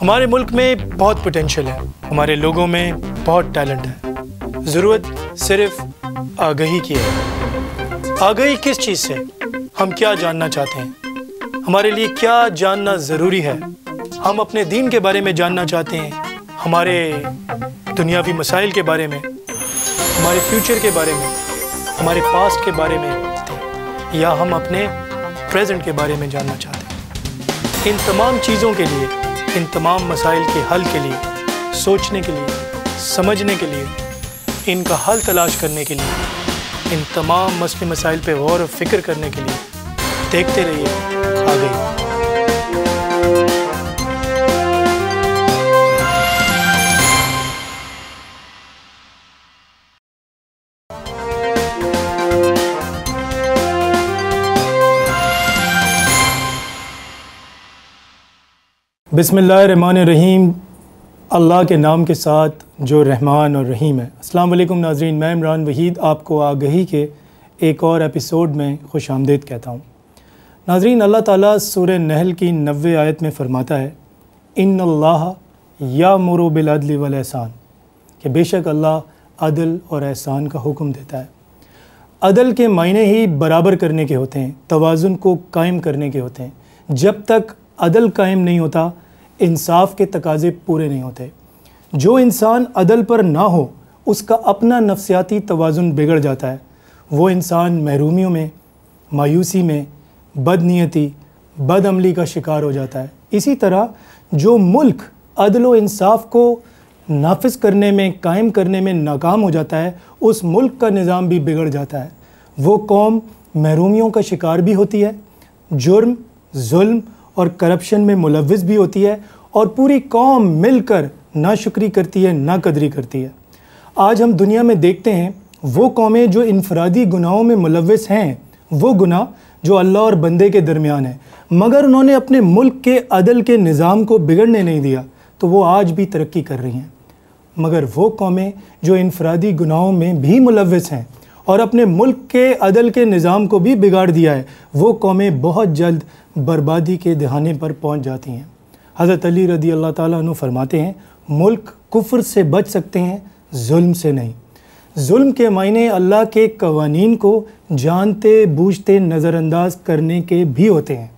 हमारे मुल्क में बहुत पोटेंशल है हमारे लोगों में बहुत टैलेंट है ज़रूरत सिर्फ आगही की है आगही किस चीज़ से हम क्या जानना चाहते हैं हमारे लिए क्या जानना ज़रूरी है हम अपने दीन के बारे में जानना चाहते हैं हमारे दुनियावी मसाइल के बारे में हमारे फ्यूचर के बारे में हमारे पास्ट के बारे में या हम अपने प्रेजेंट के बारे में जानना चाहते हैं इन तमाम चीज़ों के लिए इन तमाम मसाइल के हल के लिए सोचने के लिए समझने के लिए इनका हल तलाश करने के लिए इन तमाम मसले मसाइल पर गौर व फिक्र करने के लिए देखते रहिए आ गई रहीम अल्लाह के नाम के साथ जो रहमान और रहीम है अस्सलाम वालेकुम नाजरीन मैं इमरान वहीद आपको आगही के एक और एपिसोड में खुश आमदेद कहता हूँ नाजरीन अल्लाह ताला सूर नहल की नवे आयत में फ़रमाता है इन अल्लाह या मरो बिलअदल वल एहसान कि बेशक अल्लाह अदल और एहसान का हुक्म देता है अदल के मायने ही बराबर करने के होते हैं तोज़ुन को कायम करने के होते हैं जब तक अदल कायम नहीं होता इंसाफ के तकाजे पूरे नहीं होते जो इंसान अदल पर ना हो उसका अपना नफसियाती तोज़ुन बिगड़ जाता है वो इंसान महरूमियों में मायूसी में बदनीति बदअमली का शिकार हो जाता है इसी तरह जो मुल्क अदल इंसाफ को नाफज करने में कायम करने में नाकाम हो जाता है उस मुल्क का निज़ाम भी बिगड़ जाता है वो कौम महरूमियों का शिकार भी होती है जुर्म जुल्म और करप्शन में मुलविस भी होती है और पूरी कौम मिलकर ना शुक्री करती है ना कदरी करती है आज हम दुनिया में देखते हैं वो कौमें जो इनफरादी गुनाहों में मुलविस हैं वो गुनाह जो अल्लाह और बंदे के दरमियान है मगर उन्होंने अपने मुल्क के अदल के निज़ाम को बिगड़ने नहीं दिया तो वो आज भी तरक्की कर रही हैं मगर वो कौमें जो इनफरादी गुनाहों में भी मुलविस हैं और अपने मुल्क के अदल के निज़ाम को भी बिगाड़ दिया है वो कौमें बहुत जल्द बर्बादी के दहाने पर पहुँच जाती हैं हज़रत अली रदी अल्लाह तु फरमाते हैं मुल्क कुफ्र से बच सकते हैं जुल्म से नहीं जुल्म के मायने अल्लाह के कवानीन को जानते बूझते नज़रअंदाज करने के भी होते हैं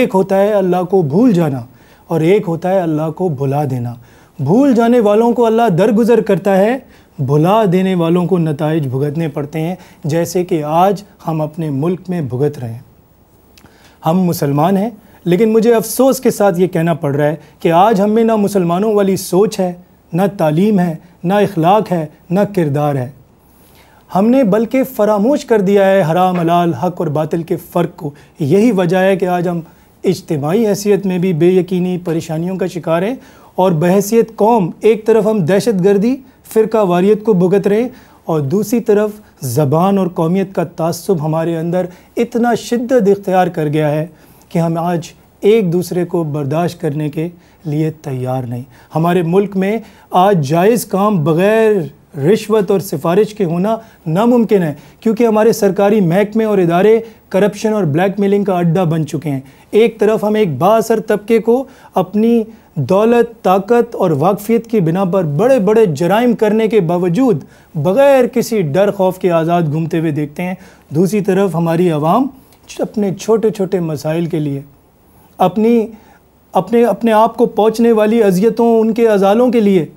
एक होता है अल्लाह को भूल जाना और एक होता है अल्लाह को भुला देना भूल जाने वालों को अल्लाह दरगुजर करता है भुला देने वालों को नतज भुगतने पड़ते हैं जैसे कि आज हम अपने मुल्क में भुगत रहे हैं हम मुसलमान हैं लेकिन मुझे अफसोस के साथ ये कहना पड़ रहा है कि आज हम में ना मुसलमानों वाली सोच है ना तालीम है ना इखलाक है ना किरदार है हमने बल्कि फरामोश कर दिया है हराम हलाल हक और बातिल के फ़र्क को यही वजह है कि आज हम इज्तमाही हैसियत में भी बेयकीनी परेशानियों का शिकार हैं और बहसीत कौम एक तरफ हम दहशत गर्दी फ़िरका वारीत को भुगत रहे और दूसरी तरफ ज़बान और कौमियत का तसब हमारे अंदर इतना शिद्दत इख्तियार कर गया है कि हम आज एक दूसरे को बर्दाश्त करने के लिए तैयार नहीं हमारे मुल्क में आज जायज़ काम बग़ैर रिश्वत और सिफारिश के होना नामुमकिन है क्योंकि हमारे सरकारी महकमे और इदारे करप्शन और ब्लैक मेलिंग का अड्डा बन चुके हैं एक तरफ हम एक बासर तबके को अपनी दौलत ताकत और वाकफियत की बिना पर बड़े बड़े जराइम करने के बावजूद बग़ैर किसी डर खौफ के आज़ाद घूमते हुए देखते हैं दूसरी तरफ हमारी आवाम अपने छोटे छोटे मसाइल के लिए अपनी अपने अपने आप को पहुँचने वाली अजियतों उनके अजालों के लिए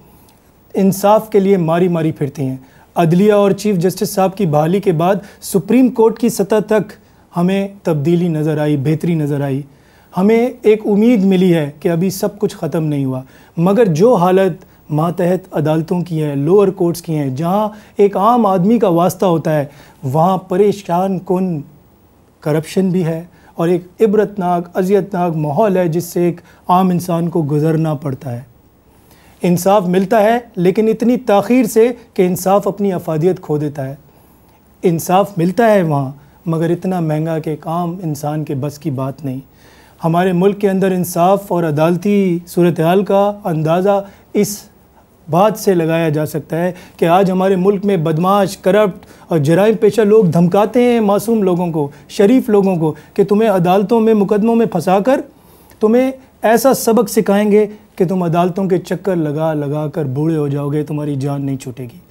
इंसाफ के लिए मारी मारी फिरती हैं अदलिया और चीफ जस्टिस साहब की बहाली के बाद सुप्रीम कोर्ट की सतह तक हमें तब्दीली नज़र आई बेहतरी नज़र आई हमें एक उम्मीद मिली है कि अभी सब कुछ ख़त्म नहीं हुआ मगर जो हालत मातहत अदालतों की है लोअर कोर्ट्स की हैं जहाँ एक आम आदमी का वास्ता होता है वहाँ परेशान कन करप्शन भी है और एक इबरतनाक अजियतनाक माहौल है जिससे एक आम इंसान को गुजरना पड़ता है इंसाफ मिलता है लेकिन इतनी तखीर से कि इंसाफ अपनी अफादियत खो देता है इंसाफ मिलता है वहाँ मगर इतना महंगा कि एक आम इंसान के बस की बात नहीं हमारे मुल्क के अंदर इंसाफ और अदालती सूरत हाल का अंदाज़ा इस बात से लगाया जा सकता है कि आज हमारे मुल्क में बदमाश करप्ट और जराइम पेशा लोग धमकाते हैं मासूम लोगों को शरीफ लोगों को कि तुम्हें अदालतों में मुकदमों में फंसा कर तुम्हें ऐसा सबक सिखाएंगे कि तुम अदालतों के चक्कर लगा लगा कर बूढ़े हो जाओगे तुम्हारी जान नहीं छूटेगी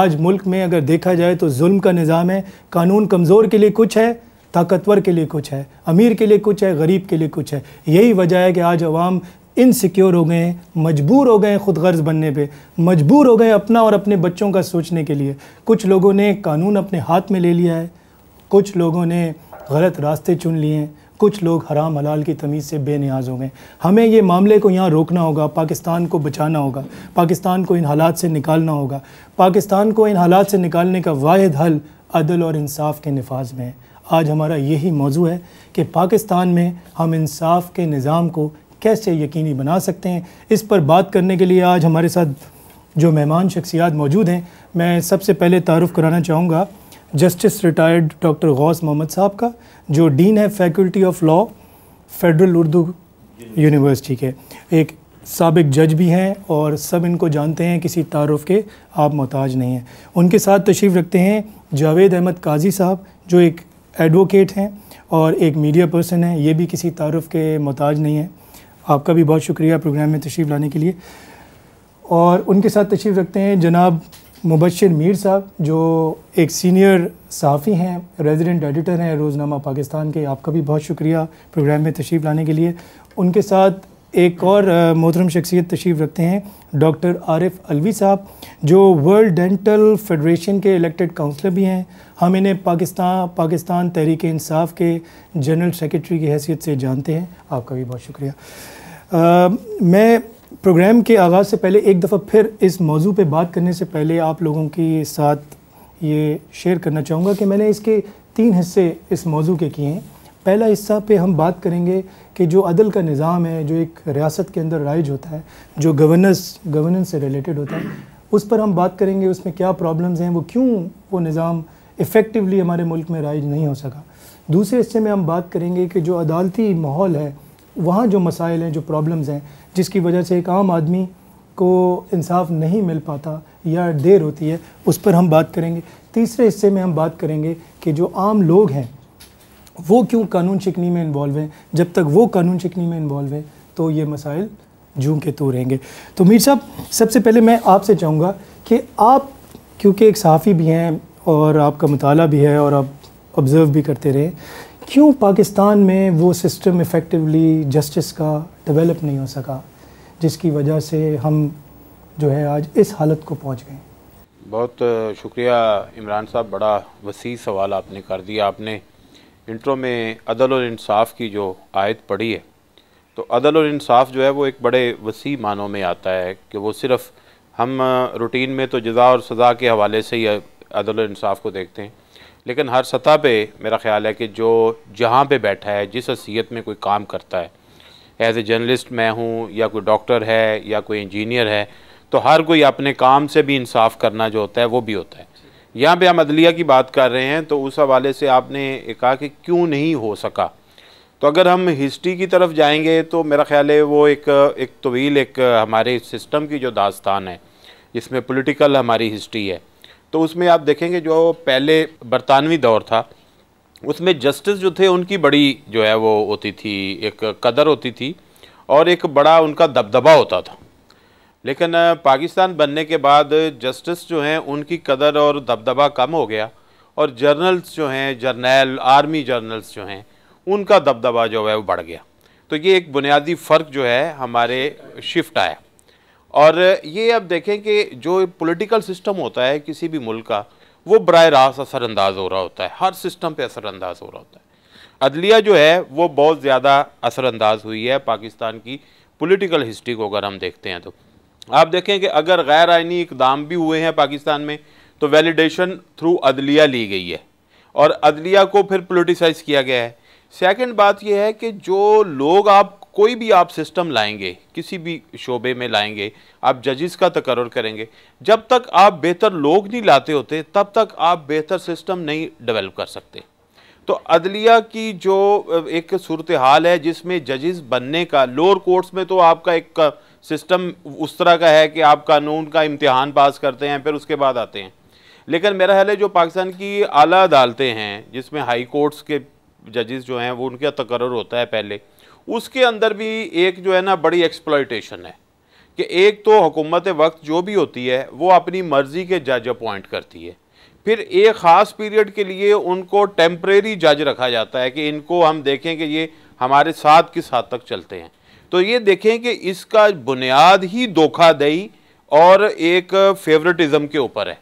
आज मुल्क में अगर देखा जाए तो जुल्म का निज़ाम है कानून कमज़ोर के लिए कुछ है ताकतवर के लिए कुछ है अमीर के लिए कुछ है गरीब के लिए कुछ है यही वजह है कि आज आवाम इनसिक्योर हो गए हैं मजबूर हो गए हैं खुद गर्ज बनने पे मजबूर हो गए अपना और अपने बच्चों का सोचने के लिए कुछ लोगों ने कानून अपने हाथ में ले लिया है कुछ लोगों ने गलत रास्ते चुन लिए हैं कुछ लोग हराम हलाल की तमीज़ से बेनियाज हो गए हमें ये मामले को यहाँ रोकना होगा पाकिस्तान को बचाना होगा पाकिस्तान को इन हालात से निकालना होगा पाकिस्तान को इन हालात से निकालने का वाद हल अदल और इंसाफ के नफाज में है आज हमारा यही मौजू है कि पाकिस्तान में हम इंसाफ के निज़ाम को कैसे यकीनी बना सकते हैं इस पर बात करने के लिए आज हमारे साथ जो मेहमान शख्सियात मौजूद हैं मैं सबसे पहले तारफ़ कराना चाहूँगा justice retired doctor Ghaus Mohammad साहब का जो डीन है faculty of law federal Urdu university के एक सबक जज भी हैं और सब इनको जानते हैं किसी तारफ़ के आप मोहताज नहीं हैं उनके साथ तशरीफ़ रखते हैं जावेद अहमद काजी साहब जो एक एडवोकेट हैं और एक मीडिया पर्सन है ये भी किसी तारफ़ के मोहताज नहीं है आपका भी बहुत शुक्रिया प्रोग्राम में तशरीफ़ लाने के लिए और उनके साथ तशरीफ़ रखते हैं जनाब मुबशर मीर साहब जो एक सीनियर सहाफ़ी हैं रेजिडेंट एडिटर हैं रोज़नामा पाकिस्तान के आपका भी बहुत शुक्रिया प्रोग्राम में तशरीफ़ लाने के लिए उनके साथ एक और मोहतरम शख्सियत तशरीफ़ रखते हैं डॉक्टर आरिफ अलवी साहब जो वर्ल्ड डेंटल फेडरेशन के इलेक्टेड काउंसलर भी हैं हम इन्हें पाकिस्तान पाकिस्तान तहरीक इंसाफ के जनरल सेक्रेटरी की हैसियत से जानते हैं आपका भी बहुत शुक्रिया आ, मैं प्रोग्राम के आगाज़ से पहले एक दफ़ा फिर इस मौजू पे बात करने से पहले आप लोगों के साथ ये शेयर करना चाहूँगा कि मैंने इसके तीन हिस्से इस मौजू के किए हैं पहला हिस्सा पे हम बात करेंगे कि जो अदल का निज़ाम है जो एक रियासत के अंदर राइज होता है जो गवर्नेंस गवर्नेंस से रिलेटेड होता है उस पर हम बात करेंगे उसमें क्या प्रॉब्लम्स हैं वो क्यों वो निज़ाम इफ़ेक्टिवली हमारे मुल्क में राइज नहीं हो सका दूसरे हिस्से में हम बात करेंगे कि जो अदालती माहौल है वहाँ जो मसाइल हैं जो प्रॉब्लम्स हैं जिसकी वजह से एक आम आदमी को इंसाफ नहीं मिल पाता या देर होती है उस पर हम बात करेंगे तीसरे हिस्से में हम बात करेंगे कि जो आम लोग हैं वो क्यों कानून चिकनी में इन्वॉल्व हैं जब तक वो कानून चिकनी में इन्वॉल्व हैं तो ये मसाइल जू के तो रहेंगे तो मीर साहब सबसे पहले मैं आपसे चाहूँगा कि आप क्योंकि एक सहाफ़ी भी हैं और आपका मताल भी है और आप ऑब्ज़र्व भी करते रहे क्यों पाकिस्तान में वो सिस्टम इफ़ेक्टिवली जस्टिस का डेवलप नहीं हो सका जिसकी वजह से हम जो है आज इस हालत को पहुँच गए बहुत शुक्रिया इमरान साहब बड़ा वसी सवाल आपने कर दिया आपने इंट्रो में अदल और इंसाफ की जो आयत पढ़ी है तो अदल और इंसाफ जो है वो एक बड़े वसी मानों में आता है कि वो सिर्फ हम रूटीन में तो जजा और सज़ा के हवाले से ही अदल और इंसाफ को देखते हैं लेकिन हर सतह पे मेरा ख्याल है कि जो जहाँ पे बैठा है जिस हसीियत में कोई काम करता है एज ए जर्नलिस्ट मैं हूँ या कोई डॉक्टर है या कोई इंजीनियर है तो हर कोई अपने काम से भी इंसाफ करना जो होता है वो भी होता है यहाँ पे हम अदलिया की बात कर रहे हैं तो उस हवाले से आपने कहा कि क्यों नहीं हो सका तो अगर हम हिस्ट्री की तरफ जाएंगे तो मेरा ख्याल है वो एक एक तवील एक हमारे सिस्टम की जो दास्तान है जिसमें पॉलिटिकल हमारी हिस्ट्री है तो उसमें आप देखेंगे जो पहले बरतानवी दौर था उसमें जस्टिस जो थे उनकी बड़ी जो है वो होती थी एक कदर होती थी और एक बड़ा उनका दबदबा होता था लेकिन पाकिस्तान बनने के बाद जस्टिस जो हैं उनकी कदर और दबदबा कम हो गया और जर्नल्स जो हैं जर्नैल आर्मी जर्नल्स जो हैं उनका दबदबा जो है वो बढ़ गया तो ये एक बुनियादी फ़र्क जो है हमारे शिफ्ट आया और ये अब देखें कि जो पॉलिटिकल सिस्टम होता है किसी भी मुल्क का वो बर रास्त असरानंदाज हो रहा होता है हर सिस्टम पे असरानंदाज हो रहा होता है अदलिया जो है वो बहुत ज़्यादा असरानंदाज हुई है पाकिस्तान की पॉलिटिकल हिस्ट्री को अगर हम देखते हैं तो आप देखें कि अगर गैर आइनी इकदाम भी हुए हैं पाकिस्तान में तो वैलिडेशन थ्रू अदलिया ली गई है और अदलिया को फिर पोलिटिसाइज किया गया है सेकंड बात यह है कि जो लोग आप कोई भी आप सिस्टम लाएंगे किसी भी शोबे में लाएंगे आप जजेस का तकर करेंगे जब तक आप बेहतर लोग नहीं लाते होते तब तक आप बेहतर सिस्टम नहीं डेवलप कर सकते तो अदलिया की जो एक सूरत हाल है जिसमें जजेस बनने का लोअर कोर्ट्स में तो आपका एक सिस्टम उस तरह का है कि आप कानून का इम्तहान पास करते हैं फिर उसके बाद आते हैं लेकिन मेरा ख्याल है जो पाकिस्तान की आला अदालतें हैं जिसमें हाई कोर्ट्स के जजेस जो हैं वो उनका तकर होता है पहले उसके अंदर भी एक जो है ना बड़ी एक्सप्लाइटेशन है कि एक तो हुकूमत वक्त जो भी होती है वो अपनी मर्ज़ी के जज अपॉइंट करती है फिर एक ख़ास पीरियड के लिए उनको टेम्प्रेरी जज रखा जाता है कि इनको हम देखें कि ये हमारे साथ किस हद तक चलते हैं तो ये देखें कि इसका बुनियाद ही धोखादही और एक फेवरेटिज्म के ऊपर है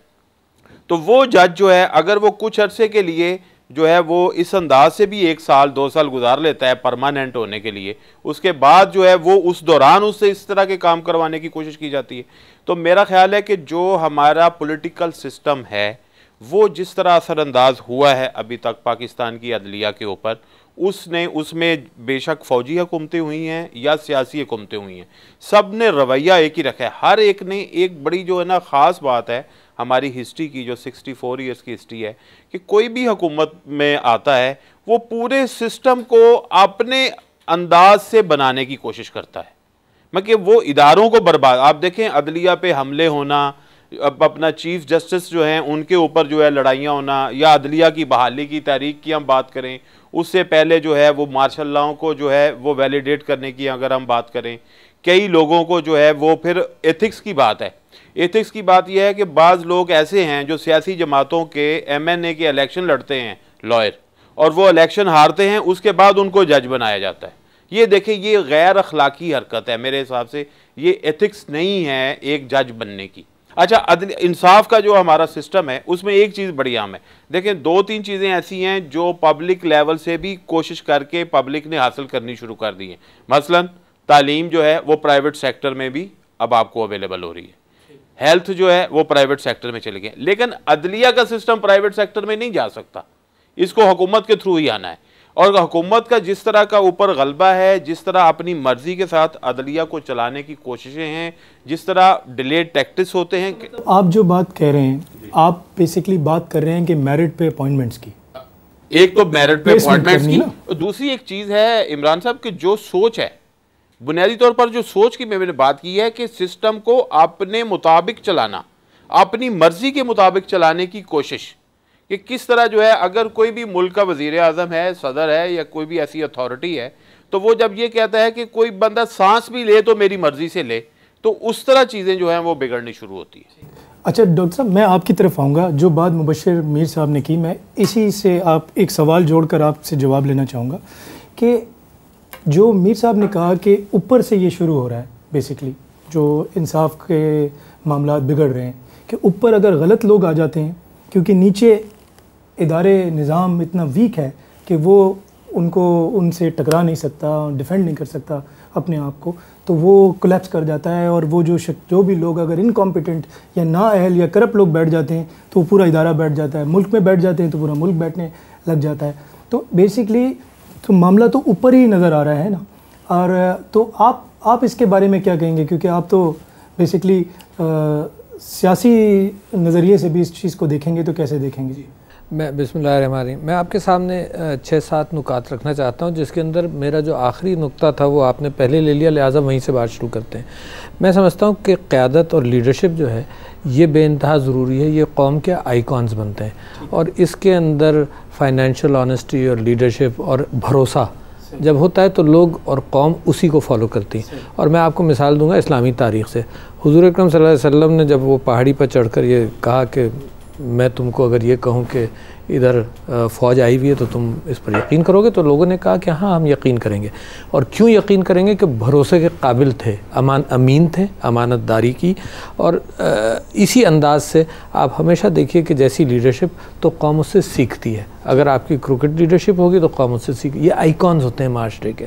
तो वो जज जो है अगर वो कुछ अरसे के लिए जो है वो इस अंदाज से भी एक साल दो साल गुजार लेता है परमानेंट होने के लिए उसके बाद जो है वो उस दौरान उससे इस तरह के काम करवाने की कोशिश की जाती है तो मेरा ख्याल है कि जो हमारा पॉलिटिकल सिस्टम है वो जिस तरह असरअंदाज हुआ है अभी तक पाकिस्तान की अदलिया के ऊपर उसने उसमें बेशक फौजी हुकूमतें हुई हैं या सियासी हुकूमतें हुई हैं सब ने रवैया एक ही रखा है हर एक ने एक बड़ी जो है ना ख़ास बात है हमारी हिस्ट्री की जो 64 फोर ईयर्स की हिस्ट्री है कि कोई भी हुकूमत में आता है वो पूरे सिस्टम को अपने अंदाज से बनाने की कोशिश करता है मतलब वो इदारों को बर्बाद आप देखें अदलिया पे हमले होना अब अपना चीफ जस्टिस जो है उनके ऊपर जो है लड़ाइयाँ होना या अदलिया की बहाली की तारीख की हम बात करें उससे पहले जो है वो मार्शल लॉ को जो है वो वैलिडेट करने की अगर हम बात करें कई लोगों को जो है वो फिर एथिक्स की बात है एथिक्स की बात यह है कि बाज़ लोग ऐसे हैं जो सियासी जमातों के एमएनए के इलेक्शन लड़ते हैं लॉयर और वो इलेक्शन हारते हैं उसके बाद उनको जज बनाया जाता है ये देखें ये गैर अखलाकी हरकत है मेरे हिसाब से ये एथिक्स नहीं है एक जज बनने की अच्छा इंसाफ का जो हमारा सिस्टम है उसमें एक चीज़ बड़ी आम है देखें दो तीन चीज़ें ऐसी हैं जो पब्लिक लेवल से भी कोशिश करके पब्लिक ने हासिल करनी शुरू कर दी है मसला तालीम जो है वो प्राइवेट सेक्टर में भी अब आपको अवेलेबल हो रही है हेल्थ जो है वो प्राइवेट सेक्टर में चले गए लेकिन अदलिया का सिस्टम प्राइवेट सेक्टर में नहीं जा सकता इसको हुकूमत के थ्रू ही आना है और हुकूमत का जिस तरह का ऊपर गलबा है जिस तरह अपनी मर्जी के साथ अदलिया को चलाने की कोशिशें हैं जिस तरह डिलेड टैक्टिस होते हैं आप जो बात कह रहे हैं आप बेसिकली बात कर रहे हैं कि मेरिट पे अपॉइंटमेंट्स की एक तो मेरिट पे अपॉइंटमेंट्स की दूसरी एक चीज़ है इमरान साहब की जो सोच है बुनियादी तौर पर जो सोच की मैंने बात की है कि सिस्टम को अपने मुताबिक चलाना अपनी मर्जी के मुताबिक चलाने की कोशिश कि किस तरह जो है अगर कोई भी मुल्क का वजीर अजम है सदर है या कोई भी ऐसी अथॉरिटी है तो वो जब ये कहता है कि कोई बंदा सांस भी ले तो मेरी मर्जी से ले तो उस तरह चीज़ें जो हैं वो बिगड़नी शुरू होती है अच्छा डॉक्टर साहब मैं आपकी तरफ आऊँगा जो बात मुबशर मीर साहब ने की मैं इसी से आप एक सवाल जोड़कर आपसे जवाब लेना चाहूँगा कि जो मीर साहब ने कहा कि ऊपर से ये शुरू हो रहा है बेसिकली जो इंसाफ के मामला बिगड़ रहे हैं कि ऊपर अगर गलत लोग आ जाते हैं क्योंकि नीचे इदारे निज़ाम इतना वीक है कि वो उनको उनसे टकरा नहीं सकता डिफेंड नहीं कर सकता अपने आप को तो वो कोलेप्स कर जाता है और वो जो जो भी लोग अगर इनकॉम्पिटेंट या नाअहल या करप्ट लोग बैठ जाते हैं तो पूरा इदारा बैठ जाता है मुल्क में बैठ जाते हैं तो पूरा मुल्क बैठने लग जाता है तो बेसिकली तो मामला तो ऊपर ही नज़र आ रहा है ना और तो आप आप इसके बारे में क्या कहेंगे क्योंकि आप तो बेसिकली सियासी नज़रिए से भी इस चीज़ को देखेंगे तो कैसे देखेंगे जी मैं बिसमीम मैं आपके सामने छः सात नुकात रखना चाहता हूँ जिसके अंदर मेरा जो आखिरी नुकता था वो आपने पहले ले लिया लिहाजा वहीं से बात शुरू करते हैं मैं समझता हूँ कि क़्यादत और लीडरशिप जो है ये बेानतहा ज़रूरी है ये कौम के आइकॉन्स बनते हैं और इसके अंदर फाइनेंशियल ऑनेस्टी और लीडरशिप और भरोसा जब होता है तो लोग और कौम उसी को फॉलो करती हैं और मैं आपको मिसाल दूंगा इस्लामी तारीख़ से हुजूर अकरम सल्लल्लाहु अलैहि वसल्लम ने जब वो पहाड़ी पर चढ़कर ये कहा कि मैं तुमको अगर ये कहूँ कि इधर फ़ौज आई हुई है तो तुम इस पर यकीन करोगे तो लोगों ने कहा कि हाँ हम यकीन करेंगे और क्यों यकीन करेंगे कि भरोसे के काबिल थे अमान अमीन थे अमानत दारी की और इसी अंदाज से आप हमेशा देखिए कि जैसी लीडरशिप तो कौम उससे सीखती है अगर आपकी क्रिकेट लीडरशिप होगी तो कौम उससे सीख ये आइकॉन्स होते हैं माशरे के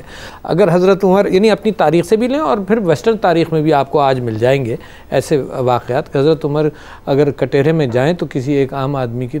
अगर हज़रत उमर यानी अपनी तारीख से भी लें और फिर वेस्टर्न तारीख में भी आपको आज मिल जाएंगे ऐसे वाक़ात हज़रत उमर अगर कटेरे में जाएँ तो किसी एक आम आदमी की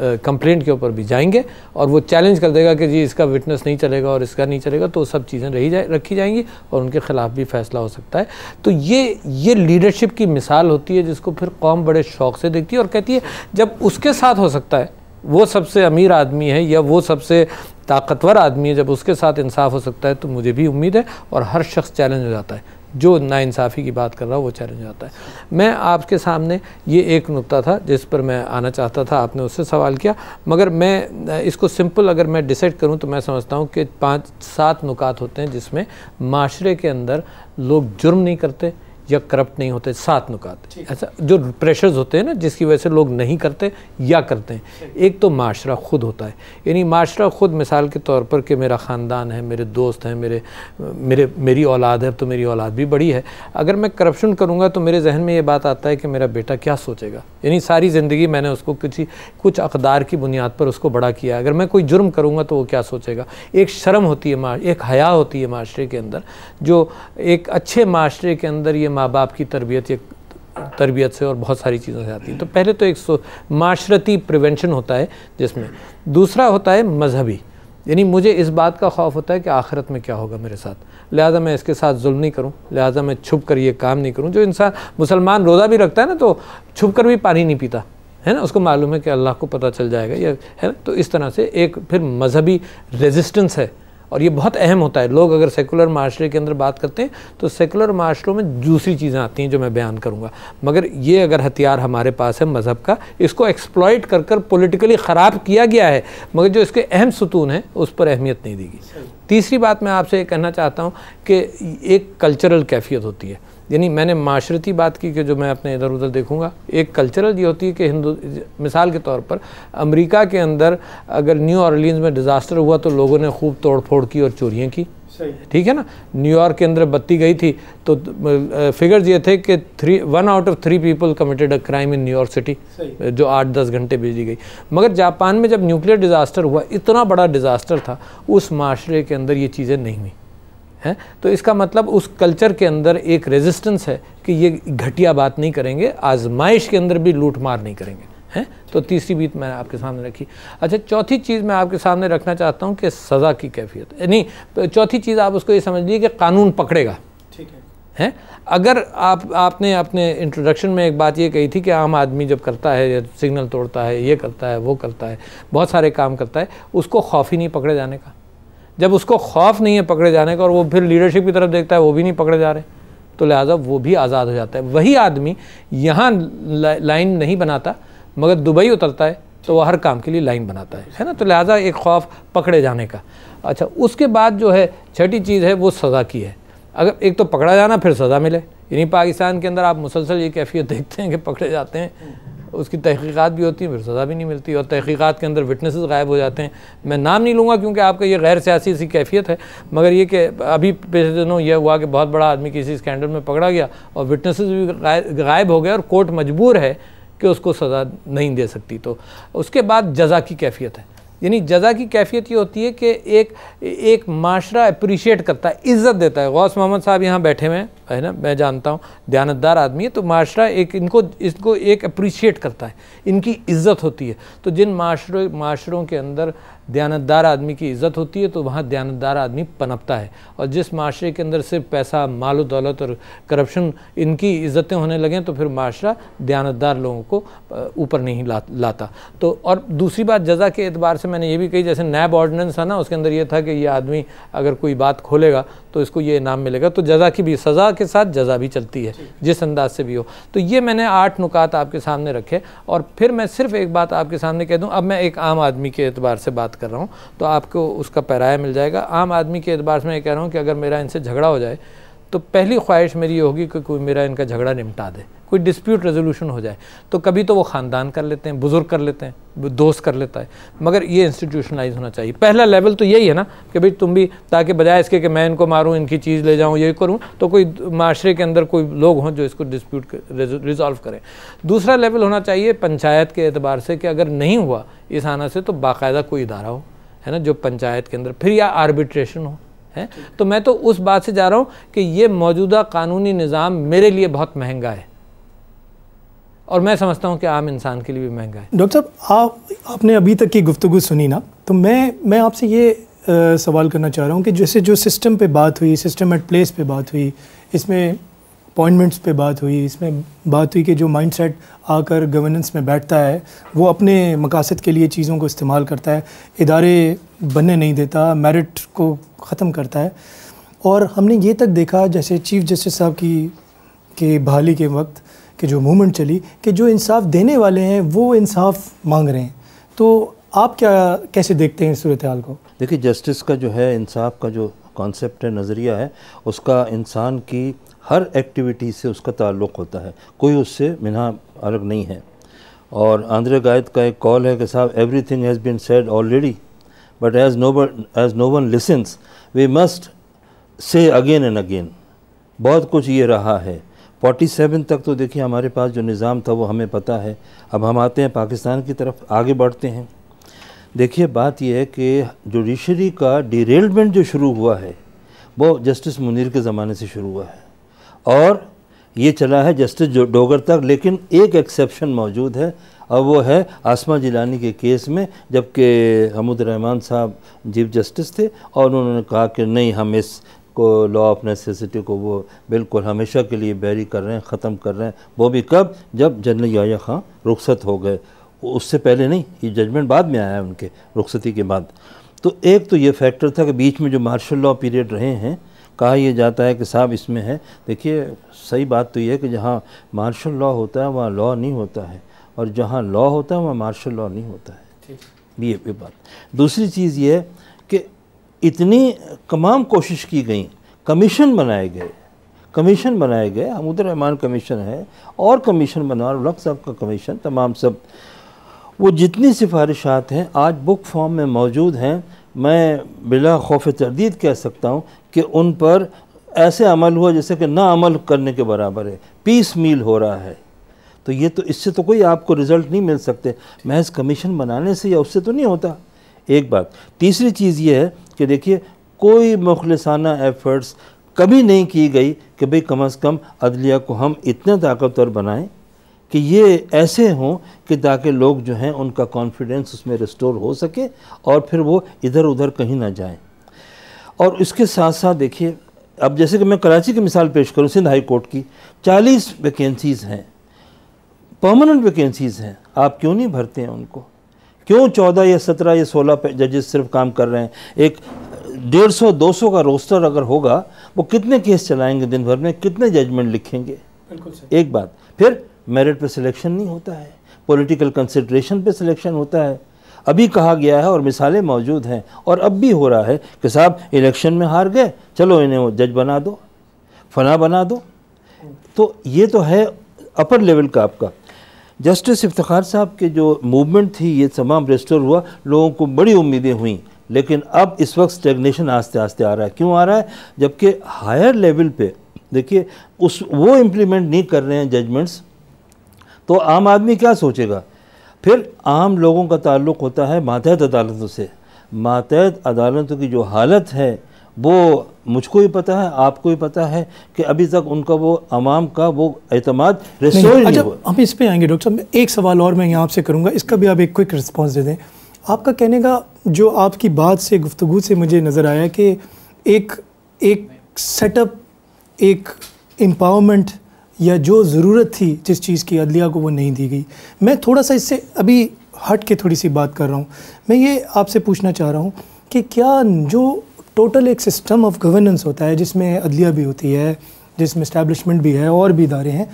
कंप्लेंट के ऊपर भी जाएंगे और वो चैलेंज कर देगा कि जी इसका विटनेस नहीं चलेगा और इसका नहीं चलेगा तो सब चीज़ें रही जाए रखी जाएंगी और उनके ख़िलाफ़ भी फैसला हो सकता है तो ये ये लीडरशिप की मिसाल होती है जिसको फिर कौम बड़े शौक से देखती है और कहती है जब उसके साथ हो सकता है वो सबसे अमीर आदमी है या वो सबसे ताकतवर आदमी है जब उसके साथ इंसाफ हो सकता है तो मुझे भी उम्मीद है और हर शख्स चैलेंज हो जाता है जो नाइंसाफ़ी की बात कर रहा हूँ वो चैलेंज आता है मैं आपके सामने ये एक नुकता था जिस पर मैं आना चाहता था आपने उससे सवाल किया मगर मैं इसको सिंपल अगर मैं डिसाइड करूँ तो मैं समझता हूँ कि पाँच सात नुकात होते हैं जिसमें माशरे के अंदर लोग जुर्म नहीं करते या करप्ट नहीं होते सात नुकात ऐसा जो प्रेशर्स होते हैं ना जिसकी वजह से लोग नहीं करते या करते हैं एक तो माशरा ख़ुद होता है यानी माशरा ख़ुद मिसाल के तौर पर कि मेरा ख़ानदान है मेरे दोस्त हैं मेरे मेरे मेरी औलाद है तो मेरी औलाद भी बड़ी है अगर मैं करप्शन करूँगा तो मेरे जहन में ये बात आता है कि मेरा बेटा क्या सोचेगा यानी सारी ज़िंदगी मैंने उसको किसी कुछ अकदार की बुनियाद पर उसको बड़ा किया अगर मैं कोई जुर्म करूँगा तो वो क्या सोचेगा एक शर्म होती है एक हया होती है माशरे के अंदर जो एक अच्छे माशरे के अंदर ये माँ बाप की तरबियत या तरबियत से और बहुत सारी चीज़ों से आती है तो पहले तो एक माशरती प्रिवेंशन होता है जिसमें दूसरा होता है मजहबी यानी मुझे इस बात का खौफ होता है कि आखिरत में क्या होगा मेरे साथ लिहाजा मैं इसके साथ जुल्म नहीं करूं लिहाजा मैं छुप कर ये काम नहीं करूं जो इंसान मुसलमान रोज़ा भी रखता है ना तो छुप कर भी पानी नहीं पीता है ना उसको मालूम है कि अल्लाह को पता चल जाएगा या है ना तो इस तरह से एक फिर मजहबी रेजिस्टेंस है और ये बहुत अहम होता है लोग अगर सेकुलर माशरे के अंदर बात करते हैं तो सेकुलर माशरों में दूसरी चीज़ें आती हैं जो मैं बयान करूँगा मगर ये अगर हथियार हमारे पास है मज़हब का इसको एक्सप्लॉयट कर कर पोलिटिकली ख़राब किया गया है मगर जो इसके अहम सुतून हैं उस पर अहमियत नहीं देगी तीसरी बात मैं आपसे ये कहना चाहता हूँ कि एक कल्चरल कैफियत होती है यानी मैंने माशरती बात की कि जो मैं अपने इधर उधर देखूंगा एक कल्चरल ये होती है कि हिंदू मिसाल के तौर पर अमेरिका के अंदर अगर न्यू ऑर्लियंस में डिज़ास्टर हुआ तो लोगों ने खूब तोड़ फोड़ की और चोरियाँ की ठीक है ना न्यूयॉर्क के अंदर बत्ती गई थी तो फिगर्स ये थे कि three one out of three people committed a crime in New York city जो आठ दस घंटे भेजी गई मगर जापान में जब न्यूक्लियर डिज़ास्टर हुआ इतना बड़ा डिज़ास्टर था उस माशरे के अंदर ये चीज़ें नहीं हुई हैं तो इसका मतलब उस कल्चर के अंदर एक रेजिस्टेंस है कि ये घटिया बात नहीं करेंगे आजमाइश के अंदर भी लूट मार नहीं करेंगे हैं तो तीसरी बीत मैंने आपके सामने रखी अच्छा चौथी चीज़ मैं आपके सामने रखना चाहता हूँ कि सज़ा की कैफियत यानी चौथी चीज़ आप उसको ये समझ लीजिए कि कानून पकड़ेगा ठीक है हैं अगर आप आपने अपने इंट्रोडक्शन में एक बात ये कही थी कि आम आदमी जब करता है सिग्नल तोड़ता है ये करता है वो करता है बहुत सारे काम करता है उसको खौफ ही नहीं पकड़े जाने का जब उसको खौफ नहीं है पकड़े जाने का और वो फिर लीडरशिप की तरफ देखता है वो भी नहीं पकड़े जा रहे तो लिहाजा वो भी आज़ाद हो जाता है वही आदमी यहाँ लाइन नहीं बनाता मगर दुबई उतरता है तो वह हर काम के लिए लाइन बनाता है है ना तो लिहाजा एक खौफ पकड़े जाने का अच्छा उसके बाद जो है छठी चीज़ है वो सज़ा की है अगर एक तो पकड़ा जाना फिर सज़ा मिले यानी पाकिस्तान के अंदर आप मुसलसल ये कैफियत देखते हैं कि पकड़े जाते हैं उसकी तहकीक़ात भी होती है फिर सज़ा भी नहीं मिलती और तहकीक़ात के अंदर विटनेस गायब हो जाते हैं मैं नाम नहीं लूँगा क्योंकि आपका ये गैर सियासी सी कैफियत है मगर ये कि अभी पिछले दिनों यह हुआ कि बहुत बड़ा आदमी किसी स्कैंडल में पकड़ा गया और विटनेस भी गायब हो गए और कोर्ट मजबूर है कि उसको सज़ा नहीं दे सकती तो उसके बाद जजा की कैफियत है यानी जजा की कैफियत ये होती है कि एक एक माशरा अप्रिशिएट करता है इज़्ज़त देता है गौस मोहम्मद साहब यहाँ बैठे हुए हैं है ना मैं जानता हूँ दयानतदार आदमी है तो माशरा एक इनको इसको एक अप्रिशिएट करता है इनकी इज्जत होती है तो जिन माशरे माशरों के अंदर दयानतदार आदमी की इज्जत होती है तो वहाँ दयानतदार आदमी पनपता है और जिस माशरे के अंदर सिर्फ पैसा माल दौलत और करप्शन इनकी इज्जतें होने लगें तो फिर माशरा दयानतदार लोगों को ऊपर नहीं ला, लाता तो और दूसरी बात जजा के एतबार से मैंने ये भी कही जैसे नैब ऑर्डिनेंस था ना उसके अंदर ये था कि ये आदमी अगर कोई बात खोलेगा तो इसको ये इनाम मिलेगा तो जजा की भी सज़ा के साथ जजा भी चलती है जिस अंदाज से भी हो तो ये मैंने आठ नुकात आपके सामने रखे और फिर मैं सिर्फ एक बात आपके सामने कह दूँ अब मैं एक आम आदमी के एतबार से बात कर रहा हूँ तो आपको उसका पैराया मिल जाएगा आम आदमी के एतबार से मैं कह रहा हूँ कि अगर मेरा इनसे झगड़ा हो जाए तो पहली ख्वाहिश मेरी ये होगी कि कोई मेरा इनका झगड़ा निपटा दे कोई डिस्प्यूट रेजोल्यूशन हो जाए तो कभी तो वो ख़ानदान कर लेते हैं बुज़ुर्ग कर लेते हैं दोस्त कर लेता है मगर ये इंस्टीट्यूशनलाइज होना चाहिए पहला लेवल तो यही है ना कि भाई तुम भी ताकि बजाय इसके कि मैं इनको मारूँ इनकी चीज़ ले जाऊँ ये करूँ तो कोई माशरे के अंदर कोई लोग हों जो इसको डिस्प्यूट रिजॉल्व करें दूसरा लेवल होना चाहिए पंचायत के अतबार से कि अगर नहीं हुआ इस आना से तो बाकायदा कोई इदारा हो है ना जो पंचायत के अंदर फिर या आर्बिट्रेशन हो है तो मैं तो उस बात से जा रहा हूँ कि ये मौजूदा कानूनी निज़ाम मेरे लिए बहुत महंगा है और मैं समझता हूँ कि आम इंसान के लिए भी महंगा है डॉक्टर साहब आप आपने अभी तक की गुफ्तु सुनी ना तो मैं मैं आपसे ये आ, सवाल करना चाह रहा हूँ कि जैसे जो सिस्टम पे बात हुई सिस्टम एट प्लेस पे बात हुई इसमें अपॉइंटमेंट्स पे बात हुई इसमें बात हुई कि जो माइंडसेट आकर गवर्नेंस में बैठता है वो अपने मकासद के लिए चीज़ों को इस्तेमाल करता है इदारे बनने नहीं देता मेरिट को ख़त्म करता है और हमने ये तक देखा जैसे चीफ़ जस्टिस साहब की के बहाली के वक्त के जो मूवमेंट चली कि जो इंसाफ देने वाले हैं वो इंसाफ मांग रहे हैं तो आप क्या कैसे देखते हैं सूरत हाल को देखिए जस्टिस का जो है इंसाफ का जो कॉन्सेप्ट है नज़रिया है उसका इंसान की हर एक्टिविटी से उसका ताल्लुक़ होता है कोई उससे मिना अलग नहीं है और आंध्र गायद का एक कॉल है कि साहब everything has been said already but as no as no one listens we must say again and again बहुत कुछ ये रहा है 47 तक तो देखिए हमारे पास जो निज़ाम था वो हमें पता है अब हम आते हैं पाकिस्तान की तरफ आगे बढ़ते हैं देखिए बात यह है कि जुडिशरी का डिरेलमेंट जो शुरू हुआ है वो जस्टिस मुनीर के ज़माने से शुरू हुआ है और ये चला है जस्टिस डोगर तक लेकिन एक एक्सेप्शन मौजूद है और वो है आसमा जिलानी के केस में जबकि हमूद रहमान साहब चीफ जस्टिस थे और उन्होंने कहा कि नहीं हम इस को लॉ ऑफ नेसेसिटी को वो बिल्कुल हमेशा के लिए बैरी कर रहे हैं ख़त्म कर रहे हैं वो भी कब जब जनरल याया खां रुखसत हो गए उससे पहले नहीं ये जजमेंट बाद में आया उनके रुखसती के बाद तो एक तो ये फैक्टर था कि बीच में जो मार्शल लॉ पीरियड रहे हैं कहा यह जाता है कि साहब इसमें है देखिए सही बात तो यह है कि जहाँ मार्शल लॉ होता है वहाँ लॉ नहीं होता है और जहाँ लॉ होता है वहाँ मार्शल लॉ नहीं होता है ये भी बात दूसरी चीज़ ये कि इतनी तमाम कोशिश की गई कमीशन बनाए गए कमीशन बनाए गए हमूद रहमान कमीशन है और कमीशन बना लक साहब का कमीशन तमाम सब वो जितनी सिफारिशात हैं आज बुक फॉर्म में मौजूद हैं मैं बिला खौफ तरदीद कह सकता हूँ कि उन पर ऐसे अमल हुआ जैसे कि ना अमल करने के बराबर है पीस मील हो रहा है तो ये तो इससे तो कोई आपको रिज़ल्ट नहीं मिल सकते महज कमीशन बनाने से या उससे तो नहीं होता एक बात तीसरी चीज़ ये है कि देखिए कोई मुखलसाना एफ़र्ट्स कभी नहीं की गई कि भाई कम अज़ कम अदलिया को हम इतने ताकतवर बनाएं कि ये ऐसे हों कि ताकि लोग जो हैं उनका कॉन्फिडेंस उसमें रिस्टोर हो सके और फिर वो इधर उधर कहीं ना जाएं और इसके साथ साथ देखिए अब जैसे कि मैं कराची की मिसाल पेश करूं सिंध हाई कोर्ट की 40 वैकेंसीज़ हैं परमानेंट वैकेंसीज़ हैं आप क्यों नहीं भरते हैं उनको क्यों चौदह या सत्रह या सोलह जजेस सिर्फ काम कर रहे हैं एक डेढ़ सौ दो सौ का रोस्टर अगर होगा वो कितने केस चलाएंगे दिन भर में कितने जजमेंट लिखेंगे एक बात फिर मेरिट पे सिलेक्शन नहीं होता है पॉलिटिकल कंसिड्रेशन पे सिलेक्शन होता है अभी कहा गया है और मिसालें मौजूद हैं और अब भी हो रहा है कि साहब इलेक्शन में हार गए चलो इन्हें जज बना दो फना बना दो तो ये तो है अपर लेवल का आपका जस्टिस इफ्तार साहब के जो मूवमेंट थी ये तमाम रेस्टोर हुआ लोगों को बड़ी उम्मीदें हुई लेकिन अब इस वक्त स्टेगनेशन आस्ते आस्ते आ रहा है क्यों आ रहा है जबकि हायर लेवल पे देखिए उस वो इम्प्लीमेंट नहीं कर रहे हैं जजमेंट्स तो आम आदमी क्या सोचेगा फिर आम लोगों का ताल्लुक होता है मातहत अदालतों से मातहत अदालतों की जो हालत है वो मुझको ही पता है आपको भी पता है कि अभी तक उनका वो आवाम का वो अतमाद अच्छा, हम इस पर आएंगे डॉक्टर साहब एक सवाल और मैं यहाँ आपसे करूँगा इसका भी आप एक क्विक रिस्पॉन्स दे दें आपका कहने का जो आपकी बात से गुफ्तु से मुझे नज़र आया कि एक एक सेटअप एक एम्पावरमेंट या जो ज़रूरत थी जिस चीज़ की अदलिया को वो नहीं दी गई मैं थोड़ा सा इससे अभी हट के थोड़ी सी बात कर रहा हूँ मैं ये आपसे पूछना चाह रहा हूँ कि क्या जो टोटल एक सिस्टम ऑफ गवर्नेंस होता है जिसमें अदलिया भी होती है जिसमें इस्टेबलिशमेंट भी है और भी इदारे हैं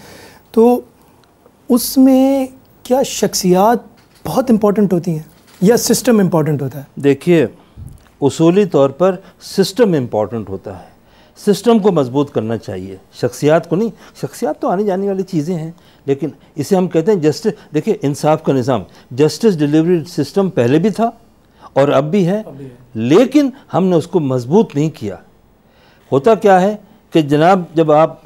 तो उसमें क्या शख्सियात बहुत इम्पॉर्टेंट होती हैं या सिस्टम इम्पॉर्टेंट होता है देखिए उसूली तौर पर सिस्टम इम्पॉर्टेंट होता है सिस्टम को मजबूत करना चाहिए शख्सियात को नहीं शख्सियात तो आने जाने वाली चीज़ें हैं लेकिन इसे हम कहते हैं जस्टिस देखिए इंसाफ का निज़ाम जस्टिस डिलीवरी सिस्टम पहले भी था और अब भी है लेकिन हमने उसको मजबूत नहीं किया होता क्या है कि जनाब जब आप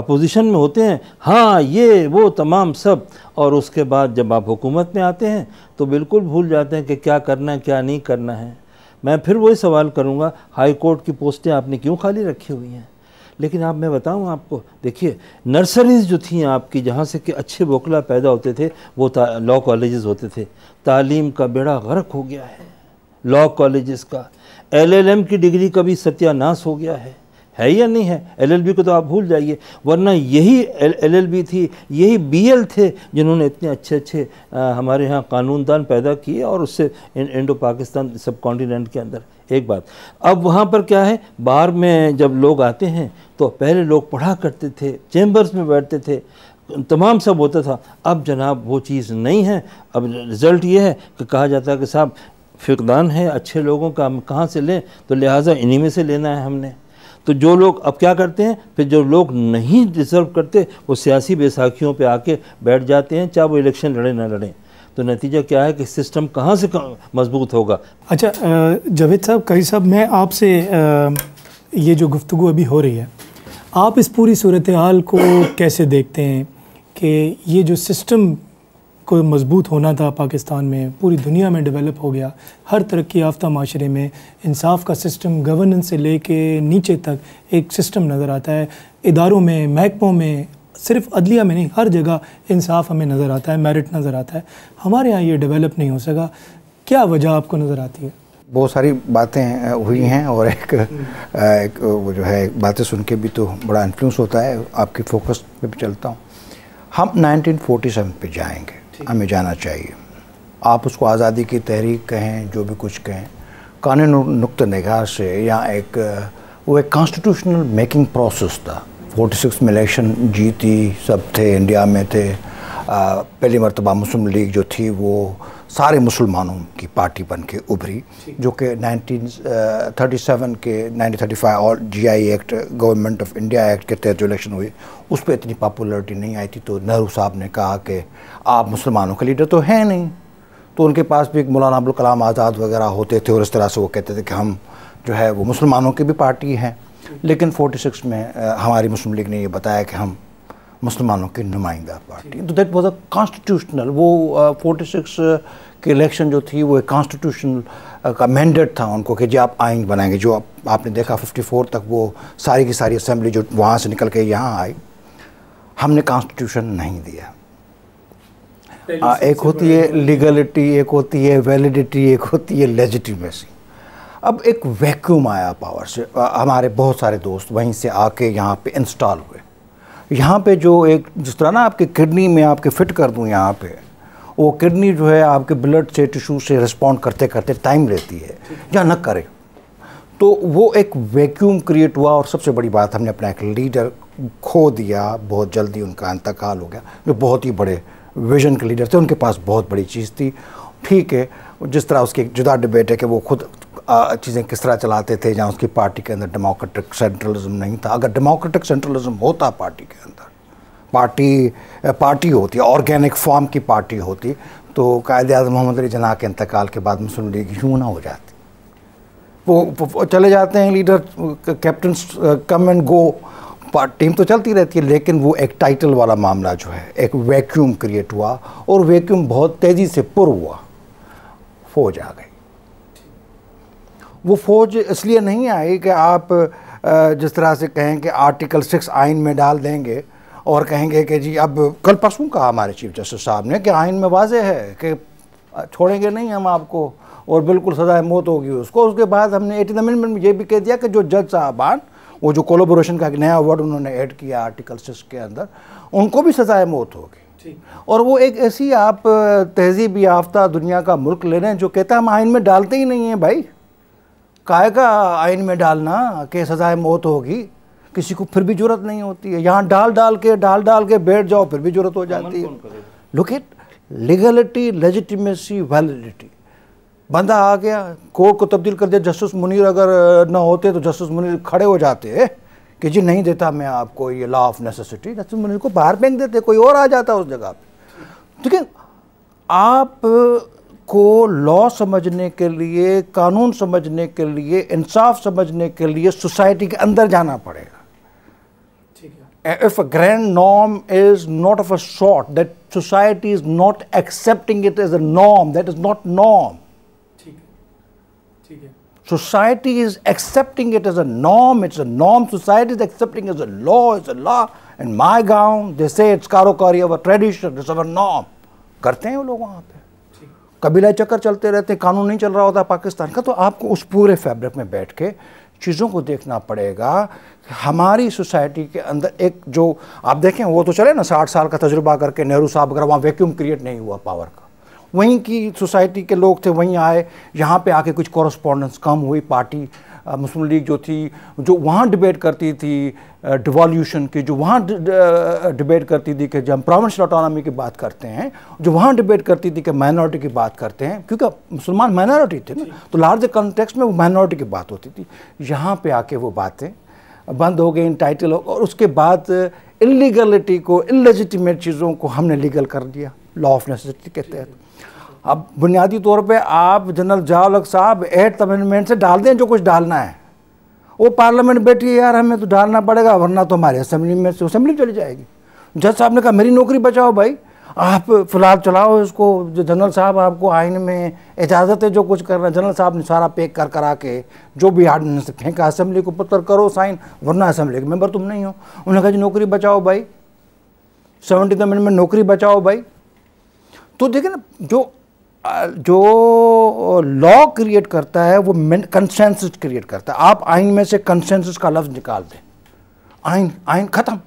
अपोजिशन में होते हैं हाँ ये वो तमाम सब और उसके बाद जब आप हुकूमत में आते हैं तो बिल्कुल भूल जाते हैं कि क्या करना है क्या नहीं करना है मैं फिर वही सवाल करूँगा हाई कोर्ट की पोस्टें आपने क्यों खाली रखी हुई हैं लेकिन आप मैं बताऊं आपको देखिए नर्सरीज़ जो थी आपकी जहाँ से कि अच्छे वकला पैदा होते थे वो लॉ कॉलेजेस होते थे तालीम का बेड़ा गर्क हो गया है लॉ कॉलेजेस का एलएलएम की डिग्री का भी सत्यानाश हो गया है है या नहीं है एलएलबी को तो आप भूल जाइए वरना यही एलएलबी थी यही बीएल थे जिन्होंने इतने अच्छे अच्छे हमारे यहाँ कानूनदान पैदा किए और उससे इंडो पाकिस्तान सब कॉन्टीनेंट के अंदर एक बात अब वहाँ पर क्या है बाहर में जब लोग आते हैं तो पहले लोग पढ़ा करते थे चैम्बर्स में बैठते थे तमाम सब होता था अब जनाब वो चीज़ नहीं है अब रिज़ल्ट ये है कि कहा जाता है कि साहब फिकदान है अच्छे लोगों का हम कहाँ से लें तो लिहाजा इन्हीं में से लेना है हमने तो जो लोग अब क्या करते हैं फिर जो लोग नहीं डिजर्व करते वो सियासी बैसाखियों पे आके बैठ जाते हैं चाहे वो इलेक्शन लड़े ना लड़ें तो नतीजा क्या है कि सिस्टम कहाँ से मजबूत होगा अच्छा जावेद साहब कई साहब मैं आपसे ये जो गुफ्तु अभी हो रही है आप इस पूरी सूरत हाल को कैसे देखते हैं कि ये जो सिस्टम को मजबूत होना था पाकिस्तान में पूरी दुनिया में डेवलप हो गया हर तरक्की याफ्ता माशरे में इंसाफ का सिस्टम गवर्नेंस से ले नीचे तक एक सिस्टम नज़र आता है इदारों में महकमों में सिर्फ अदलिया में नहीं हर जगह इंसाफ हमें नज़र आता है मेरिट नज़र आता है हमारे यहाँ ये डेवलप नहीं हो सका क्या वजह आपको नज़र आती है बहुत सारी बातें हुई हैं और एक, एक वो जो है बातें सुन के भी तो बड़ा इन्फ्लुएंस होता है आपके फोकस पे भी चलता हूँ हम 1947 पे जाएंगे हमें जाना चाहिए आप उसको आज़ादी की तहरीक कहें जो भी कुछ कहें कानून नुक़ नगार से या एक वो एक कॉन्स्टिट्यूशनल मेकिंग प्रोसेस था 46 में इलेक्शन जीती सब थे इंडिया में थे आ, पहली मरतबा मुस्लिम लीग जो थी वो सारे मुसलमानों की पार्टी बन के उभरी जो कि 1937 के 1935 और GI act government of India act के तहत जो इलेक्शन हुई उस पर इतनी पॉपुलरिटी नहीं आई थी तो नेहरू साहब ने कहा कि आप मुसलमानों के लीडर तो हैं नहीं तो उनके पास भी एक मौलाना अबुल कलाम आज़ाद वगैरह होते थे और इस तरह से वो कहते थे कि हम जो है वो मुसलमानों की भी पार्टी हैं लेकिन 46 में हमारी मुस्लिम लीग ने ये बताया कि हम मुसलमानों की नुमाइंदा पार्टी तो दैट वॉज अ कॉन्स्टिट्यूशनल वो फोर्टी uh, सिक्स uh, की इलेक्शन जो थी वो एक कॉन्स्टिट्यूशनल का मैंडेट था उनको कि जी आप आइन बनाएंगे जो आप, आपने देखा 54 तक वो सारी की सारी असम्बली जो वहाँ से निकल के यहाँ आई हमने कॉन्स्टिट्यूशन नहीं दिया आ, एक होती है लीगलिटी एक होती है वैलिडिटी एक होती है लेजिटिमेसी अब एक वैक्यूम आया पावर से आ, हमारे बहुत सारे दोस्त वहीं से आके यहाँ पे इंस्टॉल हुए यहाँ पे जो एक जिस तरह ना आपके किडनी में आपके फिट कर दूँ यहाँ पे वो किडनी जो है आपके ब्लड से टिश्यू से रिस्पॉन्ड करते करते टाइम लेती है या न करे तो वो एक वैक्यूम क्रिएट हुआ और सबसे बड़ी बात हमने अपना एक लीडर खो दिया बहुत जल्दी उनका अंतकाल हो गया जो बहुत ही बड़े विजन के लीडर थे उनके पास बहुत बड़ी चीज़ थी ठीक है जिस तरह उसकी एक जुदा डिबेट है कि वो खुद चीज़ें किस तरह चलाते थे जहाँ उसकी पार्टी के अंदर डेमोक्रेटिक सेंट्रलिज्म नहीं था अगर डेमोक्रेटिक सेंट्रलिज्म होता पार्टी के अंदर पार्टी पार्टी होती ऑर्गेनिक फॉर्म की पार्टी होती तो कायद अजम मोहम्मद अली जना के इंतकाल के बाद मुस्लिम लीग यूँ ना हो जाती वो चले जाते हैं leader captain come and go team तो चलती रहती है लेकिन वो एक टाइटल वाला मामला जो है एक वैक्यूम क्रिएट हुआ और वैक्यूम बहुत तेज़ी से पुर हुआ फौज आ गई वो फौज इसलिए नहीं आई कि आप जिस तरह से कहें कि आर्टिकल सिक्स आइन में डाल देंगे और कहेंगे कि जी अब कल परसों कहा हमारे चीफ जस्टिस साहब ने कि आइन में वाजे है कि छोड़ेंगे नहीं हम आपको और बिल्कुल सजाए मौत होगी उसको उसके बाद हमने एटीन अमेंडमेंट में ये भी कह दिया कि जो जज साहबान वो जो कोलोबोरेशन का एक नया वर्ड उन्होंने ऐड किया आर्टिकल सिक्स के अंदर उनको भी सजाए मौत होगी और वो एक ऐसी आप तहजीब याफ्ता दुनिया का मुल्क ले रहे हैं जो कहता है हम आइन में डालते ही नहीं हैं भाई काय का आइन में डालना कि सजाए मौत होगी किसी को फिर भी जरूरत नहीं होती है यहाँ डाल डाल के डाल डाल के बैठ जाओ फिर भी जरूरत हो जाती है look it legality legitimacy validity बंदा आ गया कोर्ट को तब्दील कर दिया जस्टिस मुनीर अगर ना होते तो जस्टिस मुनीर खड़े हो जाते कि जी नहीं देता मैं आपको ये law of necessity justice Munir को बाहर फेंक देते कोई और आ जाता उस जगह पर ठीक है आप को लॉ समझने के लिए कानून समझने के लिए इंसाफ समझने के लिए सोसाइटी के अंदर जाना पड़ेगा if a grand norm is not of a sort that society is not accepting it as a norm that is not norm society is accepting it as a norm it's a norm society is accepting it as a law it's a law in my gown they say it's karokari of a tradition it's of a norm करते हैं वो लोग वहाँ पे कबीला चक्कर चलते रहते हैं कानून नहीं चल रहा होता पाकिस्तान का तो आपको उस पूरे फैब्रिक में बैठ के चीज़ों को देखना पड़ेगा हमारी सोसाइटी के अंदर एक जो आप देखें वो तो चले ना साठ साल का तजुर्बा करके नेहरू साहब अगर वहाँ वैक्यूम क्रिएट नहीं हुआ पावर का वहीं की सोसाइटी के लोग थे वहीं आए यहाँ पे आके कुछ कॉरस्पॉन्डेंस कम हुई पार्टी मुस्लिम लीग जो थी जो वहाँ डिबेट करती थी डिवॉल्यूशन की जो वहाँ डिबेट करती थी कि जब हम प्रोविंशल ऑटोनॉमी की बात करते हैं जो वहाँ डिबेट करती थी कि माइनॉरिटी की बात करते हैं क्योंकि मुसलमान माइनॉरिटी थे ना तो लार्ज कॉन्टेक्स्ट में वो माइनॉरिटी की बात होती थी यहाँ पे आके वो बातें बंद हो गई टाइटल और उसके बाद इलीगलिटी को इलेजिटिमेट चीज़ों को हमने लीगल कर दिया लॉ ऑफ नेसेसिटी के तहत अब बुनियादी तौर पे आप जनरल जावलक साहब एट अमेंडमेंट से डाल दें जो कुछ डालना है वो पार्लियामेंट बैठी है यार हमें तो डालना पड़ेगा वरना तो हमारे असेंबली में से असेंबली चली जाएगी जज साहब ने कहा मेरी नौकरी बचाओ भाई आप फिलहाल चलाओ इसको जो जनरल साहब आपको आइन में इजाज़त है जो कुछ करना जनरल साहब ने सारा पेक कर करा के जो भी आर्डिनेंस फेंका असेंबली को पुत्र करो साइन वरना असेंबली के मेम्बर तुम नहीं हो उन्होंने कहा जी नौकरी बचाओ भाई सेवेंटी अमेंडमेंट नौकरी बचाओ भाई तो देखिए ना जो जो लॉ क्रिएट करता है वो कंसेंसस क्रिएट करता है आप आइन में से कंसेंसस का लफ्ज़ निकाल दें आइन आइन ख़त्म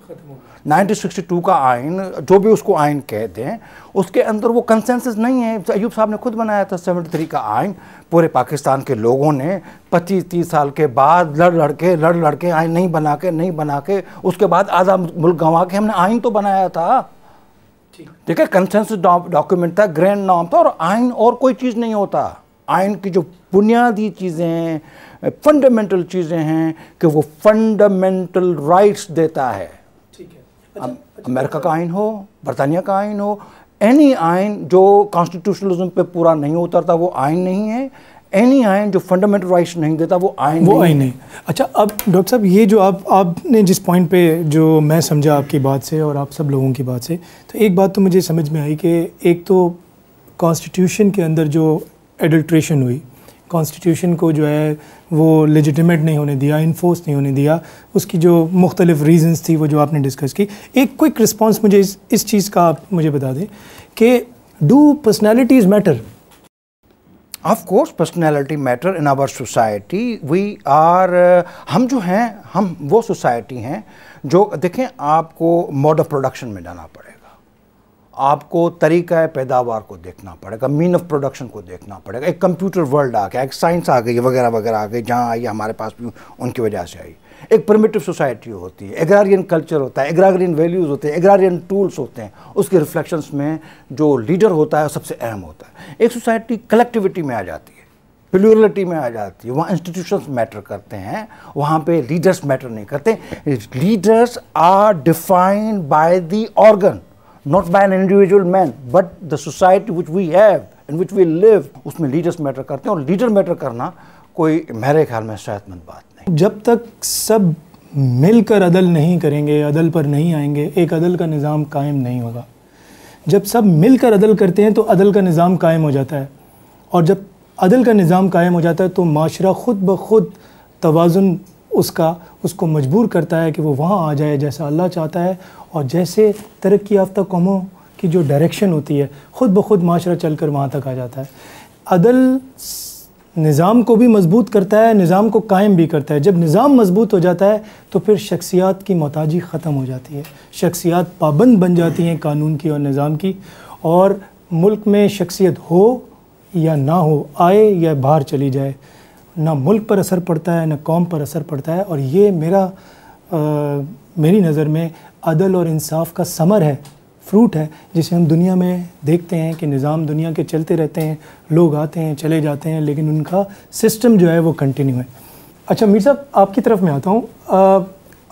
1962 का आइन जो भी उसको आइन कह दें उसके अंदर वो कंसेंसस नहीं है तो अयूब साहब ने खुद बनाया था 73 का आइन पूरे पाकिस्तान के लोगों ने 25-30 साल के बाद लड़ लड़के लड़ लड़के आइन नहीं बना के नहीं बना के उसके बाद आधा मुल्क गंवा के हमने आइन तो बनाया था देखिए कंसेंस डॉक्यूमेंट था ग्रैंड नाम था और आयन और कोई चीज़ नहीं होता आयन की जो बुनियादी चीज़ें हैं फंडामेंटल चीज़ें हैं कि वो फंडामेंटल राइट्स देता है ठीक अच्छा, अच्छा। अमेरिका का आइन हो बरतानिया का आइन हो एनी आइन जो कॉन्स्टिट्यूशनलिज्म पे पूरा नहीं उतरता वो आइन नहीं है एनी आयन जो फंडामेंटल राइट्स नहीं देता वो आयन वो आयन नहीं अच्छा अब डॉक्टर साहब ये जो आप आपने जिस पॉइंट पे जो मैं समझा आपकी बात से और आप सब लोगों की बात से तो एक बात तो मुझे समझ में आई कि एक तो कॉन्स्टिट्यूशन के अंदर जो एडल्ट्रेशन हुई कॉन्स्टिट्यूशन को जो है वो लेजिटिमेट नहीं होने दिया इन्फोर्स नहीं होने दिया उसकी जो मुख्तलिफ रीजंस थी वो जो आपने डिस्कस की एक क्विक रिस्पांस मुझे इस इस चीज़ का आप मुझे बता दें कि do personalities matter of course personality matter in our society we are हम जो हैं हम वो सोसाइटी हैं जो देखें आपको मोड ऑफ प्रोडक्शन में जाना पड़ेगा आपको तरीका पैदावार को देखना पड़ेगा मीन ऑफ प्रोडक्शन को देखना पड़ेगा एक कंप्यूटर वर्ल्ड आ गया एक साइंस आ गई वगैरह वगैरह आ गई जहाँ आई हमारे पास भी उनकी वजह से आई एक परमिटिव सोसाइटी होती है एग्रारियन कल्चर होता है एग्रारियन वैल्यूज़ होते हैं एग्रारियन टूल्स होते हैं उसके रिफ्लेक्शंस में जो लीडर होता है सबसे अहम होता है एक सोसाइटी कलेक्टिविटी में आ जाती है प्लूरलिटी में आ जाती है वहाँ इंस्टीट्यूशंस मैटर करते हैं वहाँ पे लीडर्स मैटर नहीं करते leaders are defined by the organ not by an individual man but the society which we have in which we live उसमें लीडर्स मैटर करते हैं और लीडर मैटर करना कोई मेरे ख्याल में सेहतमंद बात जब तक सब मिलकर अदल नहीं करेंगे अदल पर नहीं आएंगे एक अदल का निज़ाम कायम नहीं होगा जब सब मिलकर अदल करते हैं तो अदल का निज़ाम कायम हो जाता है और जब अदल का निज़ाम कायम हो जाता है तो माशरा ख़ुद ब खुद तोज़ुन उसका उसको मजबूर करता है कि वो वहाँ आ जाए जैसा अल्लाह चाहता है और जैसे तरक्की याफ्ता कौमों की जो डायरेक्शन होती है ख़ुद ब खुद माशरा चल कर वहाँ तक आ जाता है अदल निज़ाम को भी मजबूत करता है निज़ाम को कायम भी करता है जब निज़ाम मजबूत हो जाता है तो फिर शख्सियात की मोताजी ख़त्म हो जाती है शख्सियात पाबंद बन जाती हैं कानून की और निज़ाम की और मुल्क में शख्सियत हो या ना हो आए या बाहर चली जाए ना मुल्क पर असर पड़ता है ना कौम पर असर पड़ता है और ये मेरा आ, मेरी नज़र में अदल और इंसाफ का समर है फ्रूट है जिसे हम दुनिया में देखते हैं कि निज़ाम दुनिया के चलते रहते हैं लोग आते हैं चले जाते हैं लेकिन उनका सिस्टम जो है वो कंटिन्यू है अच्छा मीर साहब आपकी तरफ में आता हूँ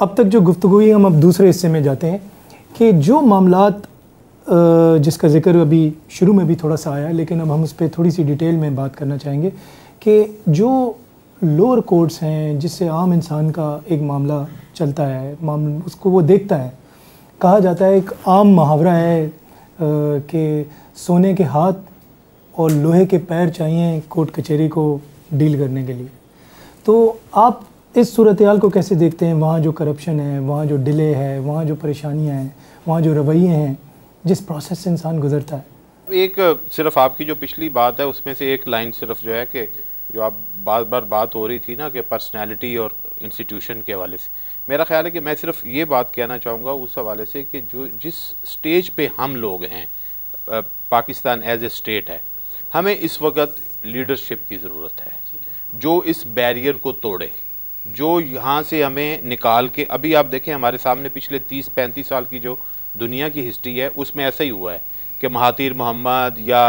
अब तक जो गुफ्तु हम अब दूसरे हिस्से में जाते हैं कि जो मामला जिसका जिक्र अभी शुरू में भी थोड़ा सा आया लेकिन अब हम उस पर थोड़ी सी डिटेल में बात करना चाहेंगे कि जो लोअर कोर्ट्स हैं जिससे आम इंसान का एक मामला चलता है माम उसको वो देखता है कहा जाता है एक आम मुहावरा है कि सोने के हाथ और लोहे के पैर चाहिए कोर्ट कचहरी को डील करने के लिए तो आप इस सूरत हाल को कैसे देखते हैं वहाँ जो करप्शन है वहाँ जो डिले है वहाँ जो परेशानियाँ हैं वहाँ जो रवैये हैं जिस प्रोसेस से इंसान गुजरता है एक सिर्फ आपकी जो पिछली बात है उसमें से एक लाइन सिर्फ जो है कि जो आप बार बार बात हो रही थी ना कि पर्सनैलिटी और इंस्टीट्यूशन के हवाले से मेरा ख्याल है कि मैं सिर्फ ये बात कहना चाहूँगा उस हवाले से कि जो जिस स्टेज पे हम लोग हैं पाकिस्तान एज ए स्टेट है हमें इस वक्त लीडरशिप की ज़रूरत है जो इस बैरियर को तोड़े जो यहाँ से हमें निकाल के अभी आप देखें हमारे सामने पिछले तीस पैंतीस साल की जो दुनिया की हिस्ट्री है उसमें ऐसा ही हुआ है कि महातिर मोहम्मद या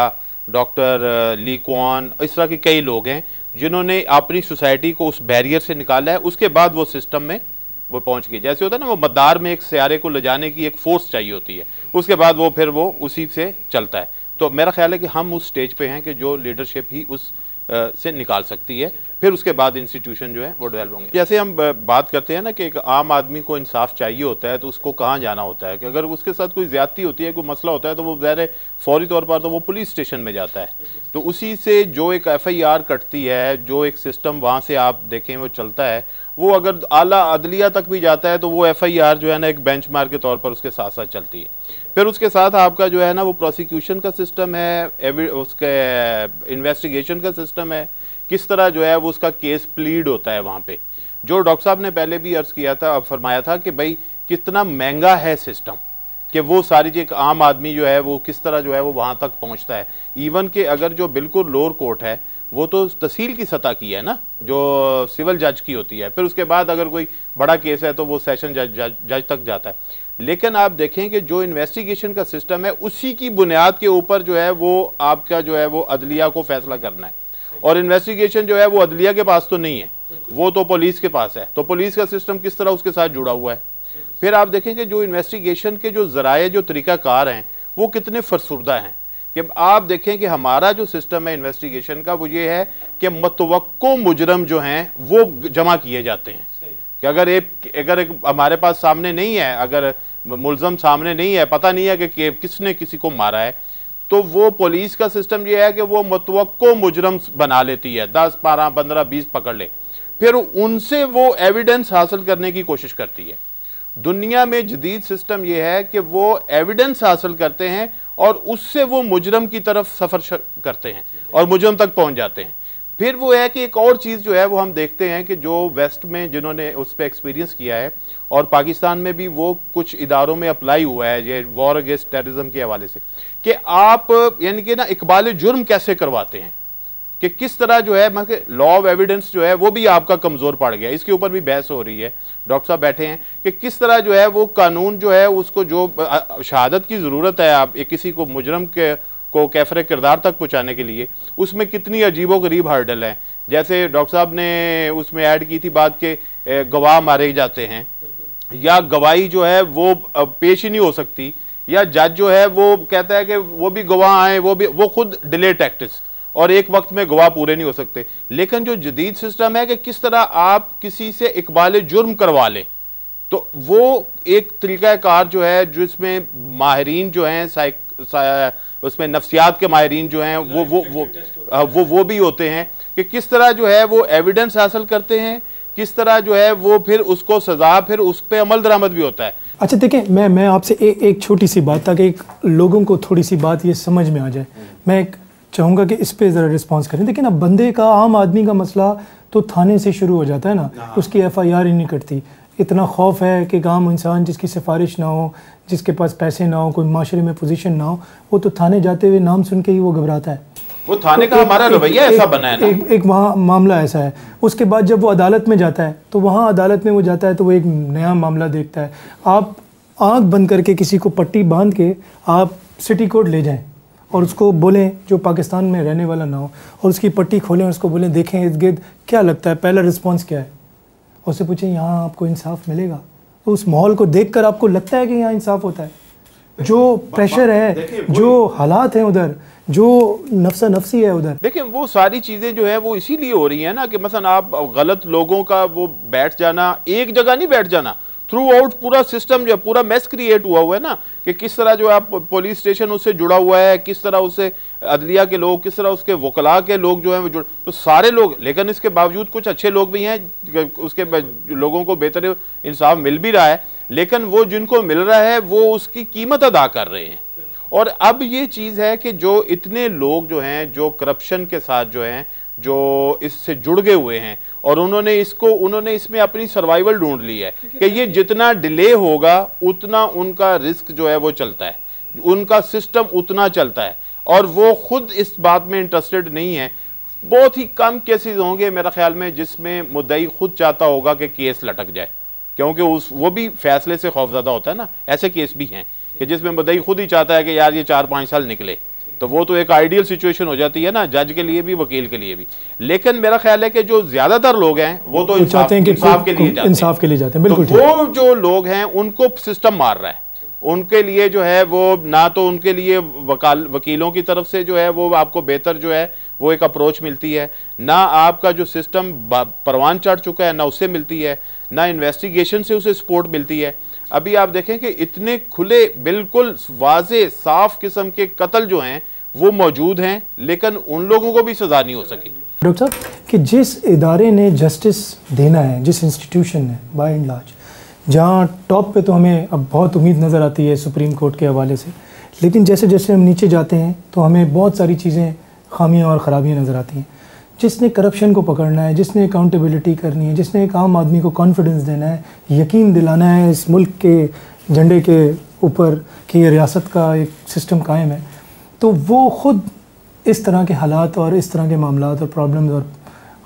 डॉक्टर ली क्वान इस तरह के कई लोग हैं जिन्होंने अपनी सोसाइटी को उस बैरियर से निकाला है उसके बाद वो सिस्टम में वो पहुंच गई जैसे होता है ना वो मद्दार में एक सियारे को ले जाने की एक फोर्स चाहिए होती है उसके बाद वो फिर वो उसी से चलता है तो मेरा ख्याल है कि हम उस स्टेज पे हैं कि जो लीडरशिप ही उस आ, से निकाल सकती है फिर उसके बाद इंस्टीट्यूशन जो है वो डेवलप होंगे जैसे हम बात करते हैं ना कि एक आम आदमी को इंसाफ चाहिए होता है तो उसको कहाँ जाना होता है कि अगर उसके साथ कोई ज़्यादती होती है कोई मसला होता है तो वो ज़ाहिर फौरी तौर पर तो वो पुलिस स्टेशन में जाता है तो उसी से जो एक एफ आई आर कटती है जो एक सिस्टम वहाँ से आप देखें वो चलता है वो अगर आला अदलिया तक भी जाता है तो वो एफआईआर जो है ना एक बेंच के तौर पर उसके साथ साथ चलती है फिर उसके साथ आपका जो है ना वो प्रोसिक्यूशन का सिस्टम है उसके इन्वेस्टिगेशन का सिस्टम है किस तरह जो है वो उसका केस प्लीड होता है वहाँ पे जो डॉक्टर साहब ने पहले भी अर्ज़ किया था फरमाया था कि भाई कितना महंगा है सिस्टम कि वो सारी चीज आम आदमी जो है वो किस तरह जो है वो वहाँ तक पहुँचता है इवन के अगर जो बिल्कुल लोअर कोर्ट है वो तो तहसील की सतह की है ना जो सिविल जज की होती है फिर उसके बाद अगर कोई बड़ा केस है तो वो सेशन जज जज, जज तक जाता है लेकिन आप देखें कि जो इन्वेस्टिगेशन का सिस्टम है उसी की बुनियाद के ऊपर जो है वो आपका जो है वो अदलिया को फैसला करना है और इन्वेस्टिगेशन जो है वो अदलिया के पास तो नहीं है वो तो पुलिस के पास है तो पुलिस का सिस्टम किस तरह उसके साथ जुड़ा हुआ है फिर आप देखें कि जो इन्वेस्टिगेशन के जो जराए जो तरीक़ाकार हैं वो कितने फरसुदा हैं कि आप देखें कि हमारा जो सिस्टम है इन्वेस्टिगेशन का वो ये है कि मतवक्को मुजरम जो हैं वो जमा किए जाते हैं कि अगर एक अगर एक हमारे पास सामने नहीं है अगर मुलजम सामने नहीं है पता नहीं है कि, कि किसने किसी को मारा है तो वो पुलिस का सिस्टम ये है कि वो मतवक्को मुजरम बना लेती है दस बारह पंद्रह बीस पकड़ ले फिर उनसे वो एविडेंस हासिल करने की कोशिश करती है दुनिया में जदीद सिस्टम यह है कि वो एविडेंस हासिल करते हैं और उससे वो मुजरम की तरफ सफ़र करते हैं और मुजरम तक पहुंच जाते हैं फिर वो है कि एक और चीज़ जो है वो हम देखते हैं कि जो वेस्ट में जिन्होंने उस पर एक्सपीरियंस किया है और पाकिस्तान में भी वो कुछ इदारों में अप्लाई हुआ है ये वॉर अगेंस्ट टेररिज्म के हवाले से कि आप यानी कि ना इकबाल जुर्म कैसे करवाते हैं कि किस तरह जो है मतलब लॉ ऑफ एविडेंस जो है वो भी आपका कमज़ोर पड़ गया इसके ऊपर भी बहस हो रही है डॉक्टर साहब बैठे हैं कि किस तरह जो है वो कानून जो है उसको जो शहादत की ज़रूरत है आप एक किसी को मुजरम के को कैफरे किरदार तक पहुँचाने के लिए उसमें कितनी अजीबो गरीब हर्डल है जैसे डॉक्टर साहब ने उसमें ऐड की थी बात के गवाह मारे जाते हैं या गवाही जो है वो पेश ही नहीं हो सकती या जज जो है वो कहता है कि वो भी गवाह आए वो भी वो खुद डिले टैक्टिस और एक वक्त में गवाह पूरे नहीं हो सकते लेकिन जो जदीद सिस्टम है कि किस तरह आप किसी से इकबाल जुर्म करवा लें तो वो एक तरीक़ाकार जो है जिसमें माहरीन जो हैं उसमें नफसियात के माहरीन जो हैं वो वो वो हाँ, वो वो भी होते हैं कि किस तरह जो है वो एविडेंस हासिल करते हैं किस तरह जो है वो फिर उसको सज़ा फिर उस पर अमल दरामद भी होता है अच्छा देखें मैं मैं आपसे एक छोटी सी बात ताकि लोगों को थोड़ी सी बात ये समझ में आ जाए मैं एक चाहूँगा कि इस पर ज़रा रिस्पॉन्स करें लेकिन अब बंदे का आम आदमी का मसला तो थाने से शुरू हो जाता है ना, हाँ। उसकी एफ़ आई आर ही नहीं कटती इतना खौफ है कि आम इंसान जिसकी सिफारिश ना हो जिसके पास पैसे ना हो कोई माशरे में पोजिशन ना हो वो तो थाने जाते हुए नाम सुन के ही वो घबराता है वो थाने तो का हमारा रवैया ऐसा बना है ना? एक एक वहाँ मामला ऐसा है उसके बाद जब वो अदालत में जाता है तो वहाँ अदालत में वो जाता है तो वो एक नया मामला देखता है आप आँख बंद करके किसी को पट्टी बांध के आप सिटी कोर्ट ले जाएं और उसको बोलें जो पाकिस्तान में रहने वाला ना हो और उसकी पट्टी खोलें और उसको बोलें देखें इर्द गिर्द क्या लगता है पहला रिस्पॉन्स क्या है और उससे पूछें यहाँ आपको इंसाफ मिलेगा तो उस माहौल को देख कर आपको लगता है कि यहाँ इंसाफ होता है जो प्रेशर है जो हालात हैं उधर जो नफसा नफसी है उधर देखिए वो सारी चीज़ें जो है वो इसीलिए हो रही है ना कि मसलन आप गलत लोगों का वो बैठ जाना एक जगह नहीं बैठ जाना थ्रू आउट पूरा सिस्टम जो है पूरा मैस क्रिएट हुआ हुआ है ना कि किस तरह जो है पुलिस स्टेशन उससे जुड़ा हुआ है किस तरह उससे अदलिया के लोग किस तरह उसके वकला के लोग जो हैं वो जुड़ तो सारे लोग लेकिन इसके बावजूद कुछ अच्छे लोग भी हैं उसके लोगों को बेहतर इंसाफ मिल भी रहा है लेकिन वो जिनको मिल रहा है वो उसकी कीमत अदा कर रहे हैं और अब ये चीज़ है कि जो इतने लोग जो हैं जो करप्शन के साथ जो हैं जो इससे जुड़ गए हुए हैं और उन्होंने इसको उन्होंने इसमें अपनी सर्वाइवल ढूंढ ली है कि ये जितना डिले होगा उतना उनका रिस्क जो है वो चलता है उनका सिस्टम उतना चलता है और वो खुद इस बात में इंटरेस्टेड नहीं है बहुत ही कम केसेस होंगे मेरा ख्याल में जिसमें मुद्दई खुद चाहता होगा कि केस लटक जाए क्योंकि उस वो भी फैसले से खौफजदा होता है ना ऐसे केस भी हैं कि जिसमें मुद्दई खुद ही चाहता है कि यार ये चार पाँच साल निकले तो वो तो एक आइडियल सिचुएशन हो जाती है ना जज के लिए भी वकील के लिए भी लेकिन मेरा ख्याल है कि जो ज्यादातर लोग हैं वो तो इंसाफ के लिए इंसाफ के लिए जाते हैं बिल्कुल तो वो जो लोग हैं उनको सिस्टम मार रहा है उनके लिए जो है वो ना तो उनके लिए वकाल वकीलों की तरफ से जो है वो आपको बेहतर जो है वो एक अप्रोच मिलती है ना आपका जो सिस्टम परवान चढ़ चुका है ना उससे मिलती है ना इन्वेस्टिगेशन से उसे सपोर्ट मिलती है अभी आप देखें कि इतने खुले बिल्कुल वाजे साफ किस्म के कत्ल जो हैं वो मौजूद हैं लेकिन उन लोगों को भी सजा नहीं हो सकी डॉक्टर साहब कि जिस इदारे ने जस्टिस देना है जिस इंस्टीट्यूशन ने बाई एंड लार्ज जहाँ टॉप पे तो हमें अब बहुत उम्मीद नज़र आती है सुप्रीम कोर्ट के हवाले से लेकिन जैसे जैसे हम नीचे जाते हैं तो हमें बहुत सारी चीज़ें खामियाँ और ख़राबियाँ नज़र आती हैं जिसने करप्शन को पकड़ना है जिसने अकाउंटेबिलिटी करनी है जिसने एक आम आदमी को कॉन्फिडेंस देना है यकीन दिलाना है इस मुल्क के झंडे के ऊपर कि ये रियासत का एक सिस्टम कायम है तो वो ख़ुद इस तरह के हालात और इस तरह के मामला और प्रॉब्लम और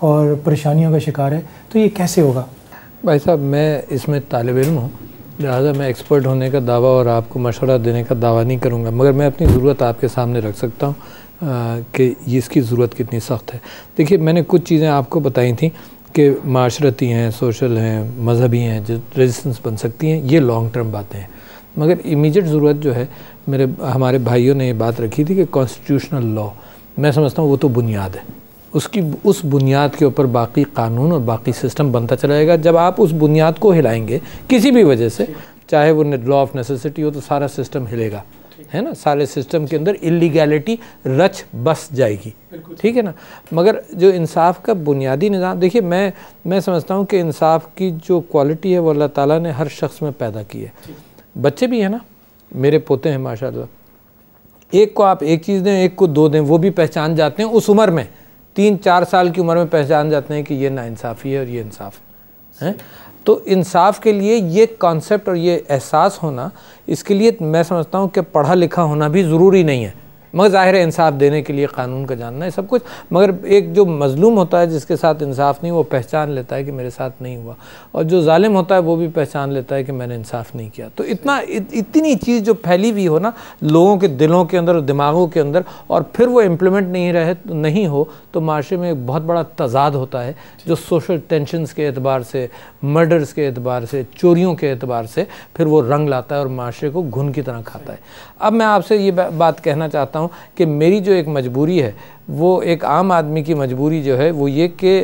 और परेशानियों का शिकार है तो ये कैसे होगा भाई साहब मैं इसमें तालब इम हूँ लिहाजा मैं एक्सपर्ट होने का दावा और आपको मशवरा देने का दावा नहीं करूँगा मगर मैं अपनी ज़रूरत आपके सामने रख सकता हूँ कि इसकी ज़रूरत कितनी सख्त है देखिए मैंने कुछ चीज़ें आपको बताई थी कि माशरती हैं सोशल हैं मजहबी हैं जो रेजिस्टेंस बन सकती हैं ये लॉन्ग टर्म बातें हैं मगर इमीडिएट ज़रूरत जो है मेरे हमारे भाइयों ने ये बात रखी थी कि कॉन्स्टिट्यूशनल लॉ मैं समझता हूँ वो तो बुनियाद है उसकी उस बुनियाद के ऊपर बाकी कानून और बाकी सिस्टम बनता चलाएगा जब आप उस बुनियाद को हिलाएंगे किसी भी वजह से चाहे वो लॉ ऑफ नेसेसिटी हो तो सारा सिस्टम हिलेगा है ना सारे सिस्टम के अंदर इलीगैलिटी रच बस जाएगी ठीक है ना मगर जो इंसाफ का बुनियादी निज़ाम देखिए मैं मैं समझता हूँ कि इंसाफ की जो क्वालिटी है वो अल्लाह ताला ने हर शख्स में पैदा की है बच्चे भी हैं ना मेरे पोते हैं माशाल्लाह एक को आप एक चीज़ दें एक को दो दें वो भी पहचान जाते हैं उस उम्र में तीन चार साल की उम्र में पहचान जाते हैं कि ये इंसाफी है और ये इंसाफ है तो इंसाफ के लिए ये कॉन्सेप्ट और ये एहसास होना इसके लिए मैं समझता हूँ कि पढ़ा लिखा होना भी ज़रूरी नहीं है मगर ज़ाहिर इंसाफ देने के लिए कानून का जानना है सब कुछ मगर एक जो मज़लूम होता है जिसके साथ इंसाफ नहीं वो पहचान लेता है कि मेरे साथ नहीं हुआ और जो ालिम होता है वो भी पहचान लेता है कि मैंने इंसाफ नहीं किया तो इतना इत, इतनी चीज़ जो फैली हुई हो ना लोगों के दिलों के अंदर दिमागों के अंदर और फिर वो इम्प्लीमेंट नहीं रहे नहीं हो तो माशरे में एक बहुत बड़ा तजाद होता है जो सोशल टेंशनस के अतबार से मर्डर्स के अतबार से चोरीों के अतबार से फिर वो रंग लाता है और माशरे को घुन की तरह खाता है अब मैं आपसे ये बात कहना चाहता हूँ हूँ कि मेरी जो एक मजबूरी है वो एक आम आदमी की मजबूरी जो है वो ये कि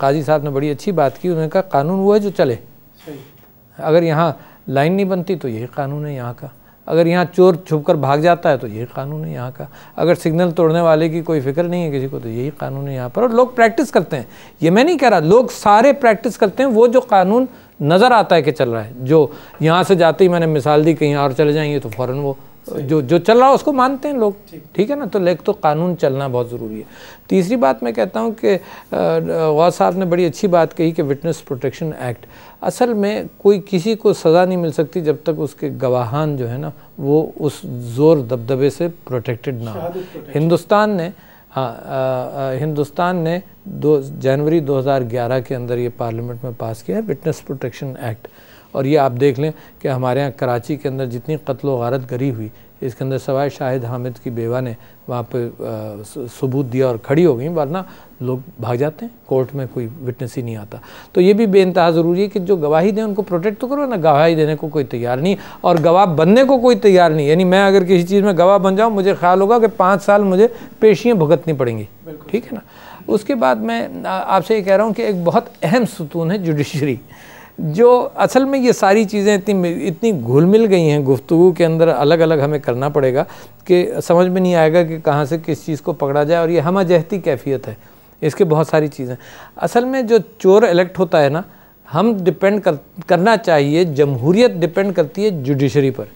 काजी साहब ने बड़ी अच्छी बात की उन्होंने कहा कानून वो है जो चले अगर यहाँ लाइन नहीं बनती तो यही कानून है यहाँ का अगर यहाँ चोर छुप कर भाग जाता है तो यही कानून है यहाँ का अगर सिग्नल तोड़ने वाले की कोई फिक्र नहीं है किसी को तो यही कानून है यहाँ पर और लोग प्रैक्टिस करते हैं ये मैं नहीं कह रहा लोग सारे प्रैक्टिस करते हैं वो जो कानून नज़र आता है कि चल रहा है जो यहाँ से जाते ही मैंने मिसाल दी कहीं और चले जाएंगे तो फ़ौरन वो जो जो चल रहा है उसको मानते हैं लोग ठीक है ना तो लेकिन तो कानून चलना बहुत ज़रूरी है तीसरी बात मैं कहता हूँ कि गौर साहब ने बड़ी अच्छी बात कही कि विटनेस प्रोटेक्शन एक्ट असल में कोई किसी को सज़ा नहीं मिल सकती जब तक उसके गवाहान जो है ना वो उस ज़ोर दबदबे से प्रोटेक्टेड ना हो हिंदुस्तान ने हाँ हिंदुस्तान ने दो जनवरी 2011 के अंदर ये पार्लियामेंट में पास किया है विटनेस प्रोटेक्शन एक्ट और ये आप देख लें कि हमारे यहाँ कराची के अंदर जितनी कत्ल वारत गरी हुई इसके अंदर सवाए शाहिद हामिद की बेवा ने वहाँ पे सबूत दिया और खड़ी हो गई वरना लोग भाग जाते हैं कोर्ट में कोई विटनेस ही नहीं आता तो ये भी बेानतहा ज़रूरी है कि जो गवाही दें उनको प्रोटेक्ट तो करो ना गवाही देने को कोई तैयार नहीं और गवाह बनने को कोई तैयार नहीं यानी मैं अगर किसी चीज़ में गवाह बन जाऊँ मुझे ख्याल होगा कि पाँच साल मुझे पेशियाँ भुगतनी पड़ेंगी ठीक है ना उसके बाद मैं आपसे ये कह रहा हूँ कि एक बहुत अहम सतून है जुडिशरी जो असल में ये सारी चीज़ें इतनी इतनी घुल मिल गई हैं गुफ्तु के अंदर अलग अलग हमें करना पड़ेगा कि समझ में नहीं आएगा कि कहाँ से किस चीज़ को पकड़ा जाए और ये हम जहती कैफियत है इसके बहुत सारी चीज़ें असल में जो चोर इलेक्ट होता है ना हम डिपेंड कर करना चाहिए जमहूरियत डिपेंड करती है जुडिशरी पर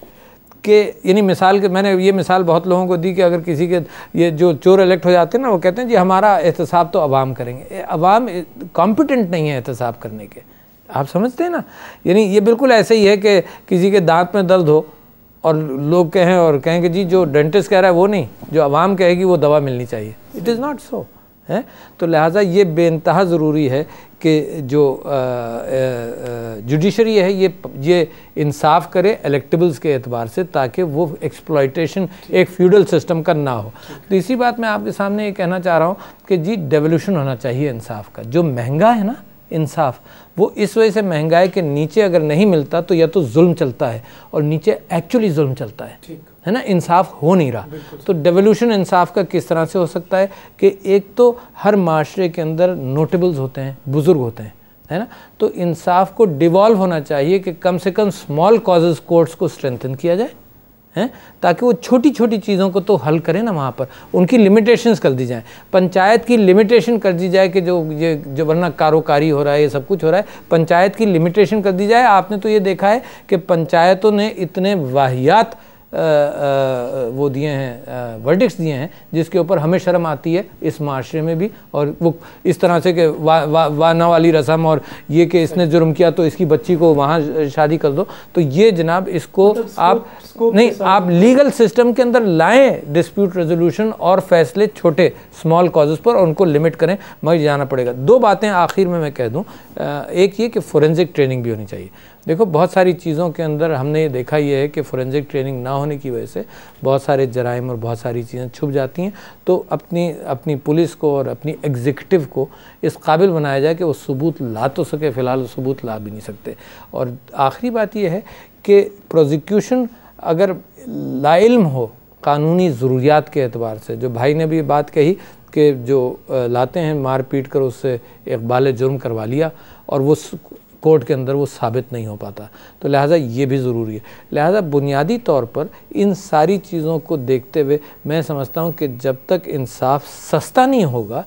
कि यानी मिसाल के मैंने ये मिसाल बहुत लोगों को दी कि अगर किसी के ये जो चोर इलेक्ट हो जाते हैं ना वो कहते हैं जी हमारा एहतसाब तो अवाम करेंगे अवाम कॉम्पिटेंट नहीं है एहतसाब करने के आप समझते हैं ना यानी ये बिल्कुल ऐसे ही है कि किसी के दांत में दर्द हो और लोग कहें और कहें कि जी जो डेंटिस्ट कह रहा है वो नहीं जो आवाम कहेगी वो दवा मिलनी चाहिए इट इज़ नॉट सो है तो लिहाजा ये बेानतहा ज़रूरी है कि जो जुडिशरी है ये ये इंसाफ करे इलेक्टेबल्स के एतबार से ताकि वो एक्सप्लाइटेशन एक फ्यूडल सिस्टम का ना हो तो इसी बात मैं आपके सामने ये कहना चाह रहा हूँ कि जी डेवोल्यूशन होना चाहिए इंसाफ का जो महंगा है ना इंसाफ वो इस वजह से महंगाई के नीचे अगर नहीं मिलता तो या तो जुल्म चलता है और नीचे एक्चुअली जुल्म चलता है है ना इंसाफ हो नहीं रहा तो डेवोल्यूशन इंसाफ का किस तरह से हो सकता है कि एक तो हर माशरे के अंदर नोटेबल्स होते हैं बुज़ुर्ग होते हैं है ना तो इंसाफ को डिवॉल्व होना चाहिए कि कम से कम स्मॉल कॉजेज़ कोर्ट्स को स्ट्रेंथन किया जाए हैं ताकि वो छोटी छोटी चीज़ों को तो हल करें ना वहाँ पर उनकी लिमिटेशंस कर दी जाए पंचायत की लिमिटेशन कर दी जाए कि जो ये जो वरना कारोकारी हो रहा है ये सब कुछ हो रहा है पंचायत की लिमिटेशन कर दी जाए आपने तो ये देखा है कि पंचायतों ने इतने वाहियात वो दिए हैं वर्डिक्स दिए हैं जिसके ऊपर हमें शर्म आती है इस माशरे में भी और वो इस तरह से कि वा, वा, वाना वाली रसम और ये कि इसने जुर्म किया तो इसकी बच्ची को वहाँ शादी कर दो तो ये जनाब इसको तो आप स्कोप नहीं आप लीगल सिस्टम के अंदर लाएं डिस्प्यूट रेजोल्यूशन और फैसले छोटे स्मॉल कॉजेज़ पर और उनको लिमिट करें मगर जाना पड़ेगा दो बातें आखिर में मैं कह दूँ एक ये कि फोरेंसिक ट्रेनिंग भी होनी चाहिए देखो बहुत सारी चीज़ों के अंदर हमने ये देखा ये है कि फोरेंसिक ट्रेनिंग ना होने की वजह से बहुत सारे जराइम और बहुत सारी चीज़ें छुप जाती हैं तो अपनी अपनी पुलिस को और अपनी एग्जीक्यूटिव को इस काबिल बनाया जाए कि वो सबूत ला तो सके फ़िलहाल सबूत ला भी नहीं सकते और आखिरी बात यह है कि प्रोजिक्यूशन अगर लाइल्म हो कानूनी ज़रूरियात के अतबार से जो भाई ने भी बात कही कि जो लाते हैं मार पीट कर उससे इकबाल जुर्म करवा लिया और वो कोर्ट के अंदर वो साबित नहीं हो पाता तो लिहाजा ये भी ज़रूरी है लिहाजा बुनियादी तौर पर इन सारी चीज़ों को देखते हुए मैं समझता हूँ कि जब तक इंसाफ सस्ता नहीं होगा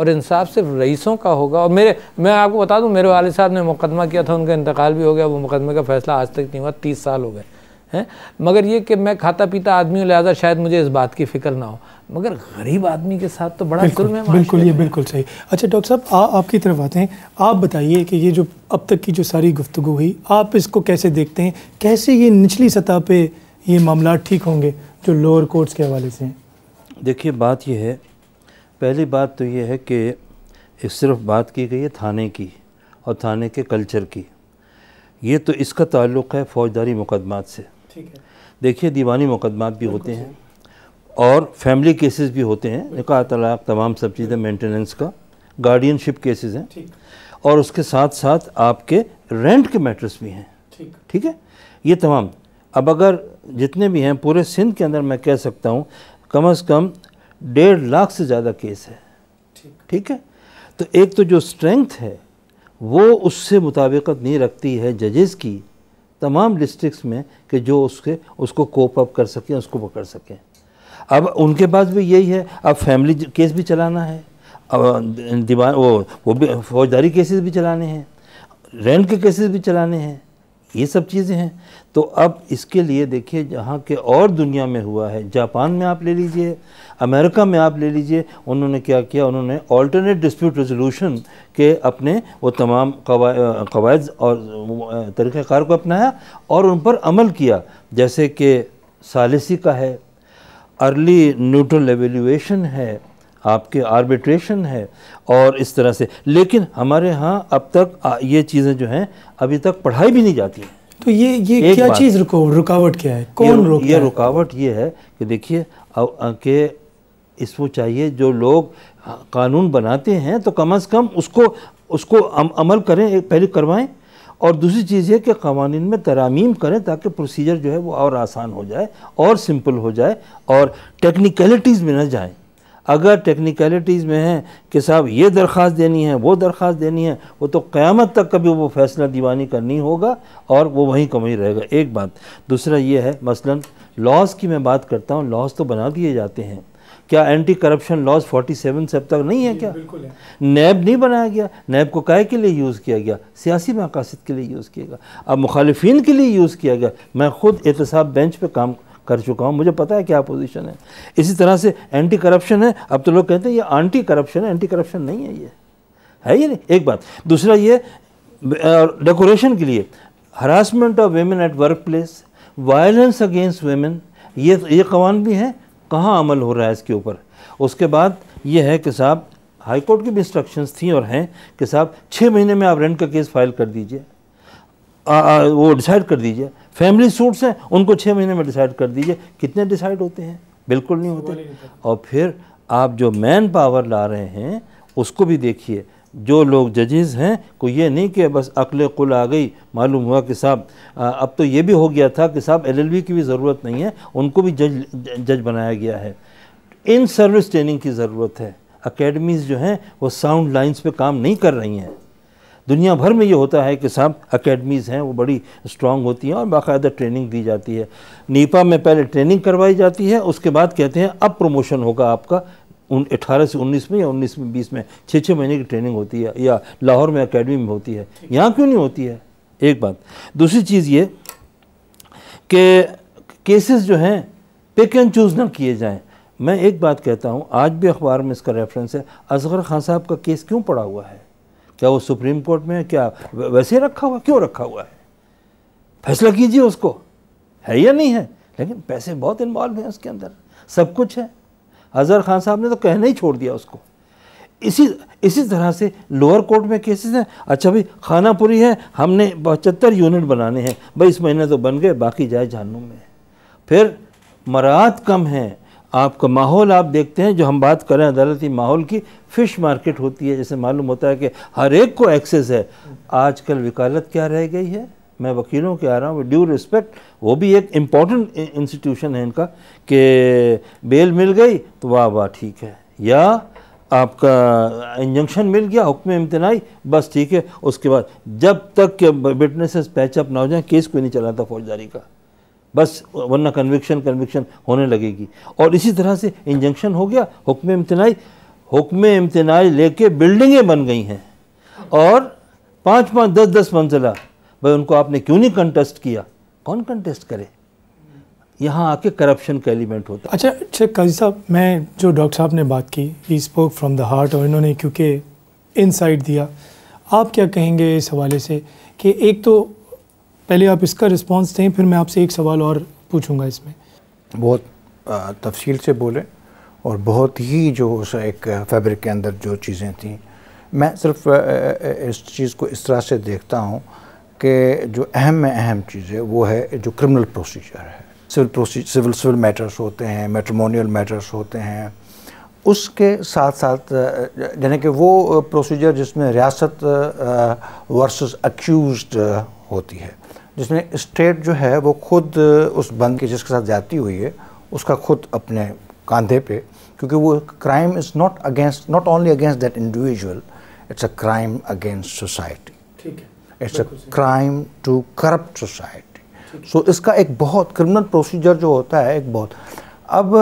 और इंसाफ सिर्फ रईसों का होगा और मेरे मैं आपको बता दूँ मेरे वाले साहब ने मुकदमा किया था उनका इंतकाल भी हो गया वो मुकदमे का फैसला आज तक नहीं हुआ तीस साल हो गए हैं मगर ये कि मैं खाता पीता आदमी हूँ लिहाजा शायद मुझे इस बात की फ़िक्र ना हो मगर गरीब आदमी के साथ तो बड़ा बिल्कुल, है बिल्कुल ये बिल्कुल सही अच्छा डॉक्टर साहब आपकी तरफ आते हैं आप बताइए कि ये जो अब तक की जो सारी गुफ्तु हुई आप इसको कैसे देखते हैं कैसे ये निचली सतह पर ये मामला ठीक होंगे जो लोअर कोर्ट्स के हवाले से हैं देखिए बात यह है पहली बात तो ये है कि सिर्फ बात की गई है थाने की और थाने के कल्चर की ये तो इसका ताल्लुक़ है फ़ौजदारी मुकदमात से ठीक है देखिए दीवानी मुकदमात भी होते हैं और फैमिली केसेस भी होते हैं निका तलाक तमाम सब चीज़ें मेंटेनेंस का गार्डियनशिप केसेस हैं और उसके साथ साथ आपके रेंट के मैटर्स भी हैं ठीक है ये तमाम अब अगर जितने भी हैं पूरे सिंध के अंदर मैं कह सकता हूँ कम अज़ कम डेढ़ लाख से ज़्यादा केस है ठीक है तो एक तो जो स्ट्रेंथ है वो उससे मुताबिकत नहीं रखती है जजेस की तमाम डिस्ट्रिक्स में कि जो उसके उसको कोप अप कर सकें उसको पकड़ सकें अब उनके पास भी यही है अब फैमिली केस भी चलाना है अब दीवान वो वो भी फौजदारी केसेस भी चलाने हैं रेंट के केसेस भी चलाने हैं ये सब चीज़ें हैं तो अब इसके लिए देखिए जहाँ के और दुनिया में हुआ है जापान में आप ले लीजिए अमेरिका में आप ले लीजिए उन्होंने क्या किया उन्होंने ऑल्टरनेट डिस्प्यूट रेजोल्यूशन के अपने वो तमाम कवायद और तरीक़ार को अपनाया और उन पर अमल किया जैसे कि सालिसी का है अर्ली न्यूट्रल एवेल्यूएशन है आपके आर्बिट्रेशन है और इस तरह से लेकिन हमारे यहाँ अब तक ये चीज़ें जो हैं अभी तक पढ़ाई भी नहीं जाती हैं तो ये ये क्या चीज़ रुको रुकावट क्या है कौन ये, रुक ये रुकावट ये है कि देखिए कि इसको चाहिए जो लोग कानून बनाते हैं तो कम अज़ कम उसको उसको अम, अमल करें पहले करवाएं और दूसरी चीज़ ये कि कवानीन में तरामीम करें ताकि प्रोसीजर जो है वो और आसान हो जाए और सिंपल हो जाए और टेक्निकलिटीज़ में न जाएँ अगर टेक्निकलिटीज़ में हैं कि साहब ये दरख्वास्त देनी है वो दरख्वास्त देनी है वो तो क़्यामत तक कभी वो फैसला दीवानी करनी होगा और वो वहीं कम ही रहेगा एक बात दूसरा ये है मसलन लॉस की मैं बात करता हूँ लॉस तो बना दिए जाते हैं क्या एंटी करप्शन लॉज 47 से अब तक नहीं है क्या नैब नहीं बनाया गया नैब को काय के लिए यूज़ किया गया सियासी मकासद के लिए यूज़ किया गया अब मुखालफन के लिए यूज़ किया गया मैं ख़ुद एहतसाब बेंच पर काम कर चुका हूँ मुझे पता है क्या पोजीशन है इसी तरह से एंटी करप्शन है अब तो लोग कहते हैं ये आंटी करप्शन है एंटी करप्शन नहीं है ये है ये नहीं एक बात दूसरा ये डेकोरेशन के लिए harassment of women at workplace violence against women ये ये कवान भी हैं कहाँ अमल हो रहा है इसके ऊपर उसके बाद ये है कि साहब हाई कोर्ट की भी इंस्ट्रक्शंस थी और हैं कि साहब छः महीने में आप रेंट का केस फाइल कर दीजिए वो डिसाइड कर दीजिए फैमिली सूट्स हैं उनको छः महीने में डिसाइड कर दीजिए कितने डिसाइड होते हैं बिल्कुल नहीं होते और फिर आप जो मैन पावर ला रहे हैं उसको भी देखिए जो लोग जजेज हैं को ये नहीं कि बस अकल कुल आ गई मालूम हुआ कि साहब अब तो ये भी हो गया था कि साहब एलएलबी की भी ज़रूरत नहीं है उनको भी जज जज बनाया गया है इन सर्विस ट्रेनिंग की ज़रूरत है अकेडमीज़ जो हैं वो साउंड लाइंस पे काम नहीं कर रही हैं दुनिया भर में ये होता है कि साहब अकेडमीज़ हैं वो बड़ी स्ट्रांग होती हैं और बाकायदा ट्रेनिंग दी जाती है नीपा में पहले ट्रेनिंग करवाई जाती है उसके बाद कहते हैं अब प्रमोशन होगा आपका उन अठारह से उन्नीस में या उन्नीस में बीस में छः छः महीने की ट्रेनिंग होती है या लाहौर में अकेडमी में होती है यहाँ क्यों नहीं होती है एक बात दूसरी चीज़ ये कि केसेस जो हैं पिक एंड चूज़ ना किए जाएं मैं एक बात कहता हूँ आज भी अखबार में इसका रेफरेंस है असगर खान साहब का केस क्यों पड़ा हुआ है क्या वो सुप्रीम कोर्ट में है क्या वैसे रखा हुआ क्यों रखा हुआ है फैसला कीजिए उसको है या नहीं है लेकिन पैसे बहुत इन्वॉल्व हैं उसके अंदर सब कुछ है अजहर खान साहब ने तो कहना ही छोड़ दिया उसको इसी इसी तरह से लोअर कोर्ट में केसेस हैं अच्छा भाई खानापुरी है हमने पचहत्तर यूनिट बनाने हैं भाई इस महीने तो बन गए बाकी जाए जानू में फिर मराहत कम है आपका माहौल आप देखते हैं जो हम बात करें अदालती माहौल की फ़िश मार्केट होती है जैसे मालूम होता है कि हर एक को एक्सेस है आजकल वकालत क्या रह गई है मैं वकीलों के आ रहा हूँ ड्यू रिस्पेक्ट वो भी एक इम्पॉर्टेंट इंस्टीट्यूशन है इनका कि बेल मिल गई तो वाह वाह ठीक है या आपका इंजंक्शन मिल गया हुक्म इम्तनाई बस ठीक है उसके बाद जब तक के विटनेसेस पैचअप ना हो जाए केस कोई नहीं चलाता फौजदारी का बस वरना कन्विक्शन कन्विक्शन होने लगेगी और इसी तरह से इंजंक्शन हो गया हुक्म इम्तनाई हुक्म इम्तनाई लेके बिल्डिंगें बन गई हैं और पाँच पाँच दस दस मंजिला भाई उनको आपने क्यों नहीं कंटेस्ट किया कौन कंटेस्ट करे यहाँ आके करप्शन का एलिमेंट होता है अच्छा अच्छा काजी साहब मैं जो डॉक्टर साहब ने बात की ही स्पोक फ्रॉम द हार्ट और इन्होंने क्योंकि इनसाइट दिया आप क्या कहेंगे इस हवाले से कि एक तो पहले आप इसका रिस्पॉन्स दें फिर मैं आपसे एक सवाल और पूछूंगा इसमें बहुत तफसील से बोले और बहुत ही जो उस एक फैब्रिक के अंदर जो चीज़ें थी मैं सिर्फ इस चीज़ को इस तरह से देखता हूँ कि जो अहम में अहम चीज़ है वो है जो क्रिमिनल प्रोसीजर है civil procedure civil civil matters होते हैं मेट्रोमोनियल मैटर्स होते हैं उसके साथ साथ यानी कि वो प्रोसीजर जिसमें रियासत वर्सेस एक्यूज होती है जिसमें स्टेट जो है वो खुद उस बंद के जिसके साथ जाती हुई है उसका खुद अपने कंधे पे क्योंकि वो crime is not against not only against that individual it's a crime against society ठीक है it's a crime to corrupt society so इसका एक बहुत क्रिमिनल प्रोसीजर जो होता है एक बहुत अब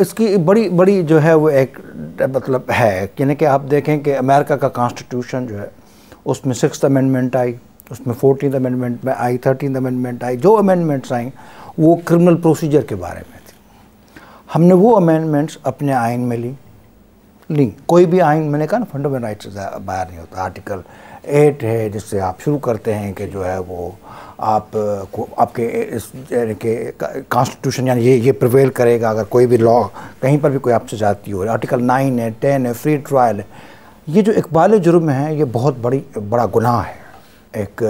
इसकी बड़ी बड़ी जो है वो एक मतलब है यानी कि आप देखें कि अमेरिका का कॉन्स्टिट्यूशन जो है उसमें सिक्स अमेंडमेंट आई उसमें फोर्टीन अमेंडमेंट में आई थर्टीन अमेंडमेंट आई जो अमेंडमेंट्स आई वो क्रिमिनल प्रोसीजर के बारे में थी हमने वो अमेंडमेंट्स अपने आइन में ली ली कोई भी आइन मैंने कहा ना फंडामेंटल राइट्स बाहर नहीं होता आर्टिकल एट है जिससे आप शुरू करते हैं कि जो है वो आप को आपके इस यानी कि कॉन्स्टिट्यूशन यानी ये ये प्रिवेल करेगा अगर कोई भी लॉ कहीं पर भी कोई आपसे जाती हो आर्टिकल नाइन है टेन है फ्री ट्रायल है ये जो इकबाल जुर्म है ये बहुत बड़ी बड़ा गुनाह है एक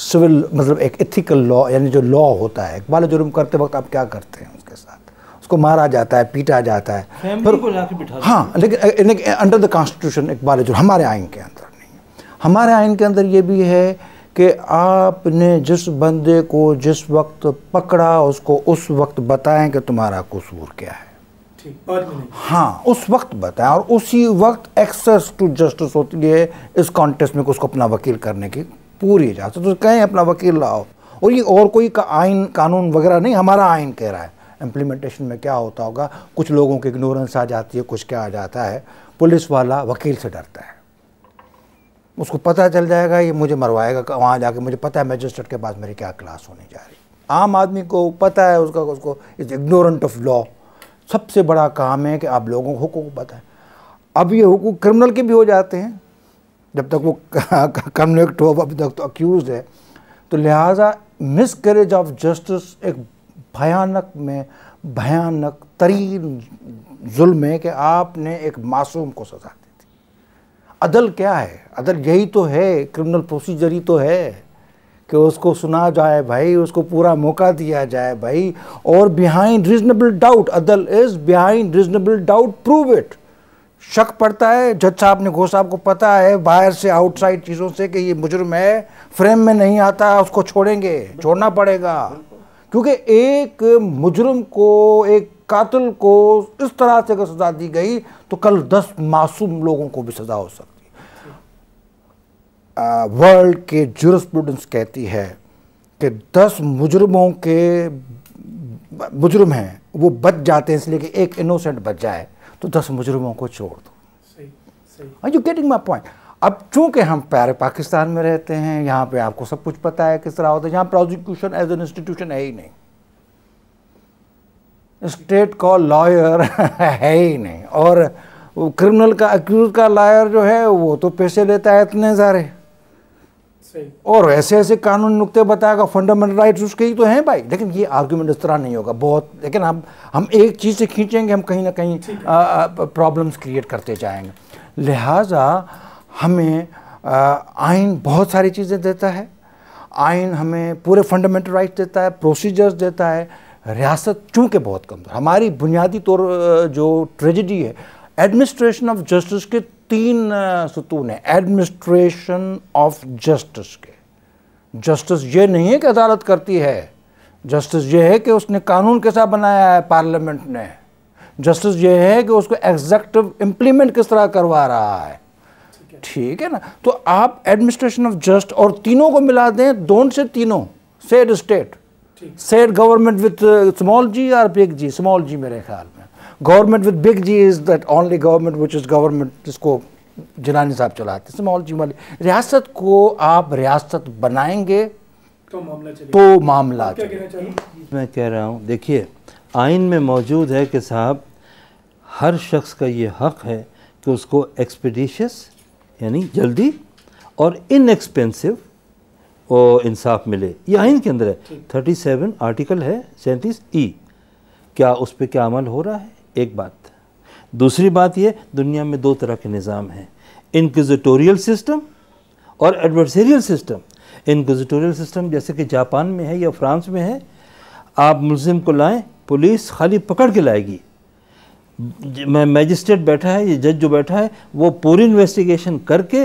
सिविल मतलब एक इथिकल लॉ यानी जो लॉ होता है इकबाल जुर्म करते वक्त आप क्या करते हैं उसके साथ उसको मारा जाता है पीटा जाता है पर हाँ लेकिन अंडर द कॉन्स्टिट्यूशन इकबाल जुर्म हमारे आइन के अंदर हमारे आयन के अंदर ये भी है कि आपने जिस बंदे को जिस वक्त पकड़ा उसको उस वक्त बताएं कि तुम्हारा कसूर क्या है हाँ उस वक्त बताएं और उसी वक्त एक्सेस टू जस्टिस होती है इस कॉन्टेस्ट में उसको अपना वकील करने की पूरी इजाज़त तो कहें अपना वकील लाओ और ये और कोई का आइन कानून वगैरह नहीं हमारा आइन कह रहा है इम्प्लीमेंटेशन में क्या होता होगा कुछ लोगों की इग्नोरेंस आ जाती है कुछ क्या आ जाता है पुलिस वाला वकील से डरता है उसको पता चल जाएगा ये मुझे मरवाएगा वहाँ जाके मुझे पता है मजिस्ट्रेट के पास मेरी क्या क्लास होने जा रही आम आदमी को पता है उसका उसको इज इग्नोरेंट ऑफ लॉ सबसे बड़ा काम है कि आप लोगों को हुकूक बताएं अब ये हुकूक क्रिमिनल के भी हो जाते हैं जब तक वो कन्विक्ट हो अभी तक तो अक्यूज़ है तो लिहाजा मिसकरेज ऑफ जस्टिस एक भयानक में भयानक तरीन जुल्म है कि आपने एक मासूम को सजा दी अदल क्या है अदल यही तो है क्रिमिनल प्रोसीजर ही तो है कि उसको सुना जाए भाई उसको पूरा मौका दिया जाए भाई और बिहाइंड रीजनेबल डाउट अदल is behind reasonable doubt prove it शक पड़ता है जज साहब ने घोष साहब को पता है बाहर से आउटसाइड चीज़ों से कि ये मुजरम है फ्रेम में नहीं आता उसको छोड़ेंगे छोड़ना पड़ेगा क्योंकि एक मुजरम को एक कातिल को इस तरह से अगर सजा दी गई तो कल दस मासूम लोगों को भी सजा हो सकती वर्ल्ड के जूरस्प्रूडेंस कहती है कि दस मुजरमों के मुजरम हैं वो बच जाते हैं इसलिए कि एक इनोसेंट बच जाए तो दस मुजरमों को छोड़ दो are you getting my point अब चूंकि हम प्यारे पाकिस्तान में रहते हैं यहाँ पे आपको सब कुछ पता है किस तरह होता है यहाँ प्रोजिक्यूशन एज एन इंस्टीट्यूशन है ही नहीं स्टेट का लॉयर है ही नहीं और क्रिमिनल का अक्यूज का लॉयर जो है वो तो पैसे लेता है इतने सारे और ऐसे ऐसे कानून नुकते बताएगा फंडामेंटल राइट्स उसके ही तो हैं भाई लेकिन ये आर्ग्यूमेंट इस तरह नहीं होगा बहुत लेकिन हम हम एक चीज़ से खींचेंगे हम कहीं ना कहीं प्रॉब्लम्स क्रिएट करते जाएंगे लिहाजा हमें आइन बहुत सारी चीज़ें देता है आइन हमें पूरे फंडामेंटल राइट्स देता है प्रोसीजर्स देता है रियासत चूँकि बहुत कमज़ोर हमारी बुनियादी तौर जो ट्रेजिडी है एडमिनिस्ट्रेशन ऑफ जस्टिस के तीन सतून है एडमिनिस्ट्रेशन ऑफ जस्टिस के जस्टिस ये नहीं है कि अदालत करती है जस्टिस ये है कि उसने कानून कैसा बनाया है पार्लियामेंट ने जस्टिस ये है कि उसको एग्जैक्टिव इम्प्लीमेंट किस तरह करवा रहा है ठीक है ना तो आप एडमिनिस्ट्रेशन ऑफ जस्ट और तीनों को मिला दें दोनों से तीनों सेड state set government with small G और बिग जी स्मॉल जी मेरे ख्याल में government with big G is that only government which is government जिसको जिनानी साहब चलाते स्मॉल जी वाली रियासत को आप रियासत बनाएंगे तो मामला तो मामला मैं कह रहा हूँ देखिए आइन में मौजूद है कि साहब हर शख्स का ये हक़ है कि उसको एक्सपीडिशस यानी जल्दी और इनएक्सपेंसिव वो इंसाफ मिले ये आइन के अंदर है थर्टी सेवन आर्टिकल है सैंतीस ई क्या उस पर क्या अमल हो रहा है एक बात दूसरी बात यह दुनिया में दो तरह के निज़ाम हैं इनक्विजिटोरियल सिस्टम और एडवर्सरियल सिस्टम इनक्विजिटोरियल सिस्टम जैसे कि जापान में है या फ्रांस में है आप मुलजिम को लाएँ पुलिस खाली पकड़ के लाएगी मैं मैजिस्ट्रेट बैठा है ये जज जो बैठा है वो पूरी इन्वेस्टिगेशन करके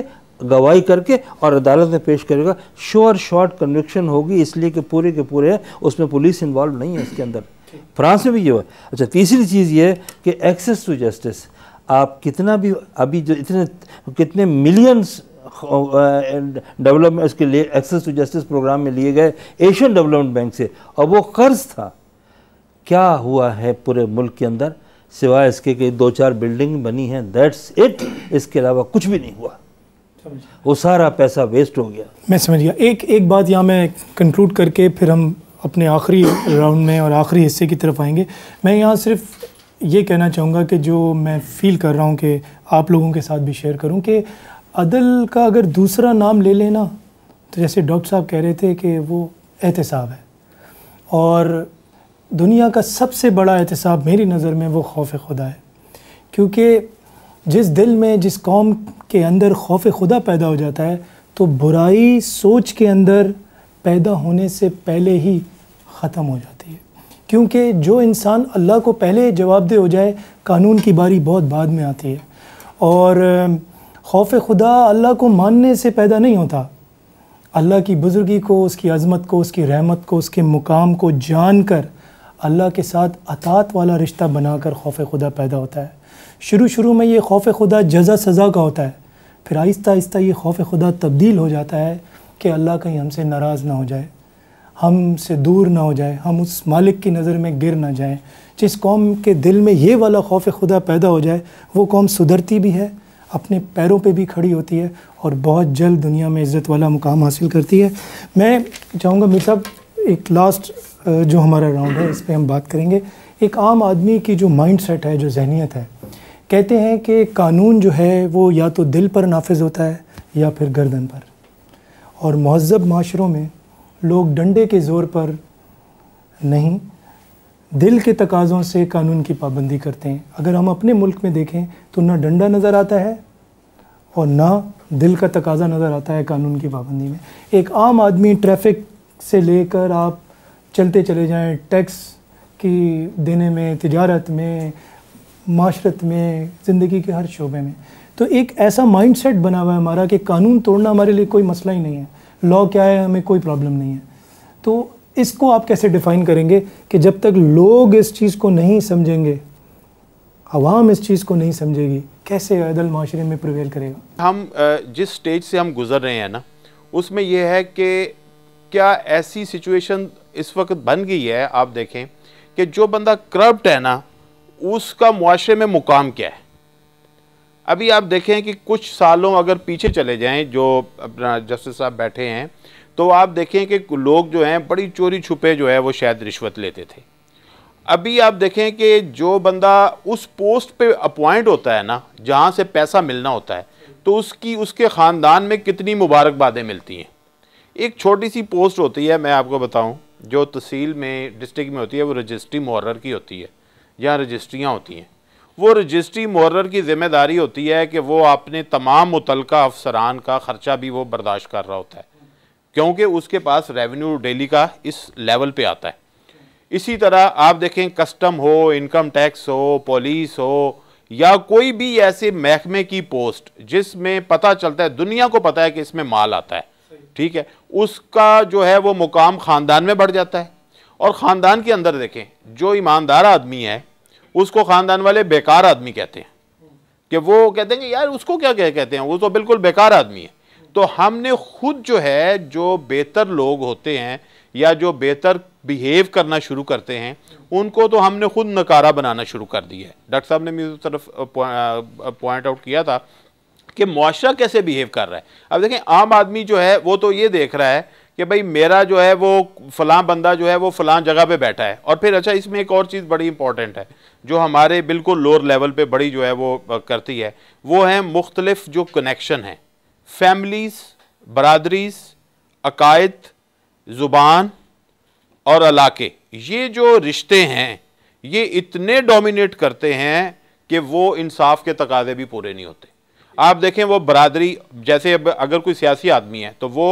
गवाही करके और अदालत में पेश करेगा श्योर शॉर्ट कन्विक्शन होगी इसलिए कि पूरे के पूरे उसमें पुलिस इन्वॉल्व नहीं है इसके अंदर फ्रांस में भी ये हुआ अच्छा तीसरी चीज़ ये कि एक्सेस टू जस्टिस आप कितना भी अभी जो इतने कितने मिलियंस डेवलपमेंट के लिए एक्सेस टू जस्टिस प्रोग्राम में लिए गए एशियन डेवलपमेंट बैंक से और वो कर्ज था क्या हुआ है पूरे मुल्क के अंदर सिवाय इसके कि दो चार बिल्डिंग बनी हैं दैट्स इट इसके अलावा कुछ भी नहीं हुआ वो सारा पैसा वेस्ट हो गया मैं समझ गया एक एक बात यहाँ मैं कंक्लूड करके फिर हम अपने आखिरी राउंड में और आखिरी हिस्से की तरफ आएंगे मैं यहाँ सिर्फ ये कहना चाहूँगा कि जो मैं फील कर रहा हूँ कि आप लोगों के साथ भी शेयर करूँ कि अदल का अगर दूसरा नाम ले लेना तो जैसे डॉक्टर साहब कह रहे थे कि वो एहतसाब है और दुनिया का सबसे बड़ा एहतसाब मेरी नज़र में वो खौफ खुदा है क्योंकि जिस दिल में जिस कौम के अंदर खौफ खुदा पैदा हो जाता है तो बुराई सोच के अंदर पैदा होने से पहले ही ख़त्म हो जाती है क्योंकि जो इंसान अल्लाह को पहले जवाबदेह हो जाए कानून की बारी बहुत बाद में आती है और खौफ खुदा अल्लाह को मानने से पैदा नहीं होता अल्लाह की बुज़ुर्गी को उसकी अज़मत को उसकी रहमत को उसके मुकाम को जान कर अल्लाह के साथ अतात वाला रिश्ता बनाकर खौफ खुदा पैदा होता है शुरू शुरू में ये खौफ खुदा जजा सज़ा का होता है फिर आहिस्ता आहिस्ता ये खौफ खुदा तब्दील हो जाता है कि अल्लाह कहीं हमसे नाराज़ ना हो जाए हम से दूर ना हो जाए हम उस मालिक की नज़र में गिर ना जाएं जिस कौम के दिल में ये वाला खौफ खुदा पैदा हो जाए वो कौम सुधरती भी है अपने पैरों पे भी खड़ी होती है और बहुत जल्द दुनिया में इज़्ज़त वाला मुकाम हासिल करती है मैं चाहूँगा मेरे साहब एक लास्ट जो हमारा राउंड है इस पर हम बात करेंगे एक आम आदमी की जो माइंड सेट है जो जहनीत है कहते हैं कि कानून जो है वो या तो दिल पर नाफिज होता है या फिर गर्दन पर और महजब माशरों में लोग डंडे के ज़ोर पर नहीं दिल के तकाज़ों से कानून की पाबंदी करते हैं अगर हम अपने मुल्क में देखें तो ना डंडा नज़र आता है और ना दिल का तकाजा नज़र आता है कानून की पाबंदी में एक आम आदमी ट्रैफिक से लेकर आप चलते चले जाएं टैक्स की देने में तजारत में माशरत में ज़िंदगी के हर शोबे में तो एक ऐसा माइंडसेट बना हुआ है हमारा कि कानून तोड़ना हमारे लिए कोई मसला ही नहीं है लॉ क्या है हमें कोई प्रॉब्लम नहीं है तो इसको आप कैसे डिफ़ाइन करेंगे कि जब तक लोग इस चीज़ को नहीं समझेंगे आवाम इस चीज़ को नहीं समझेगी कैसे अदल माशरे में प्रवेल करेगा हम जिस स्टेज से हम गुजर रहे हैं ना उसमें यह है कि क्या ऐसी सिचुएशन इस वक्त बन गई है आप देखें कि जो बंदा करप्ट है ना उसका मुआरे में मुकाम क्या है अभी आप देखें कि कुछ सालों अगर पीछे चले जाएं जो अपना जस्टिस साहब बैठे हैं तो आप देखें कि लोग जो हैं बड़ी चोरी छुपे जो है वो शायद रिश्वत लेते थे अभी आप देखें कि जो बंदा उस पोस्ट पे अपॉइंट होता है ना जहाँ से पैसा मिलना होता है तो उसकी उसके ख़ानदान में कितनी मुबारकबादें मिलती हैं एक छोटी सी पोस्ट होती है मैं आपको बताऊँ जो तहसील में डिस्ट्रिक्ट में होती है वो रजिस्ट्री मुहर की होती है या रजिस्ट्रियाँ होती हैं वो रजिस्ट्री मुहर्र की ज़िम्मेदारी होती है कि वो अपने तमाम मुतल अफसरान का ख़र्चा भी वो बर्दाश्त कर रहा होता है क्योंकि उसके पास रेवेन्यू डेली का इस लेवल पे आता है इसी तरह आप देखें कस्टम हो इनकम टैक्स हो पुलिस हो या कोई भी ऐसे महकमे की पोस्ट जिसमें पता चलता है दुनिया को पता है कि इसमें माल आता है ठीक है उसका जो है वो मुकाम ख़ानदान में बढ़ जाता है और ख़ानदान के अंदर देखें जो ईमानदार आदमी है उसको ख़ानदान वाले बेकार आदमी कहते हैं कि वो कहते हैं कि यार उसको क्या क्या कहते हैं वो तो बिल्कुल बेकार आदमी है तो हमने खुद जो है जो बेहतर लोग होते हैं या जो बेहतर बिहेव करना शुरू करते हैं उनको तो हमने खुद नकारा बनाना शुरू कर दिया है डॉक्टर साहब ने मेरी तो तरफ पॉइंट आउट किया था कि मुआरा कैसे बिहेव कर रहा है अब देखें आम आदमी जो है वो तो ये देख रहा है कि भाई मेरा जो है वो फलां बंदा जो है वो फलां जगह पे बैठा है और फिर अच्छा इसमें एक और चीज़ बड़ी इंपॉर्टेंट है जो हमारे बिल्कुल लोअर लेवल पे बड़ी जो है वो करती है वो है मुख्तलिफ जो कनेक्शन हैं फैमिलीज़ बरदरीज अकायद ज़ुबान और इलाके ये जो रिश्ते हैं ये इतने डोमिनेट करते हैं कि वो इंसाफ के तकाजे भी पूरे नहीं होते आप देखें वो बरदरी जैसे अब अगर कोई सियासी आदमी है तो वो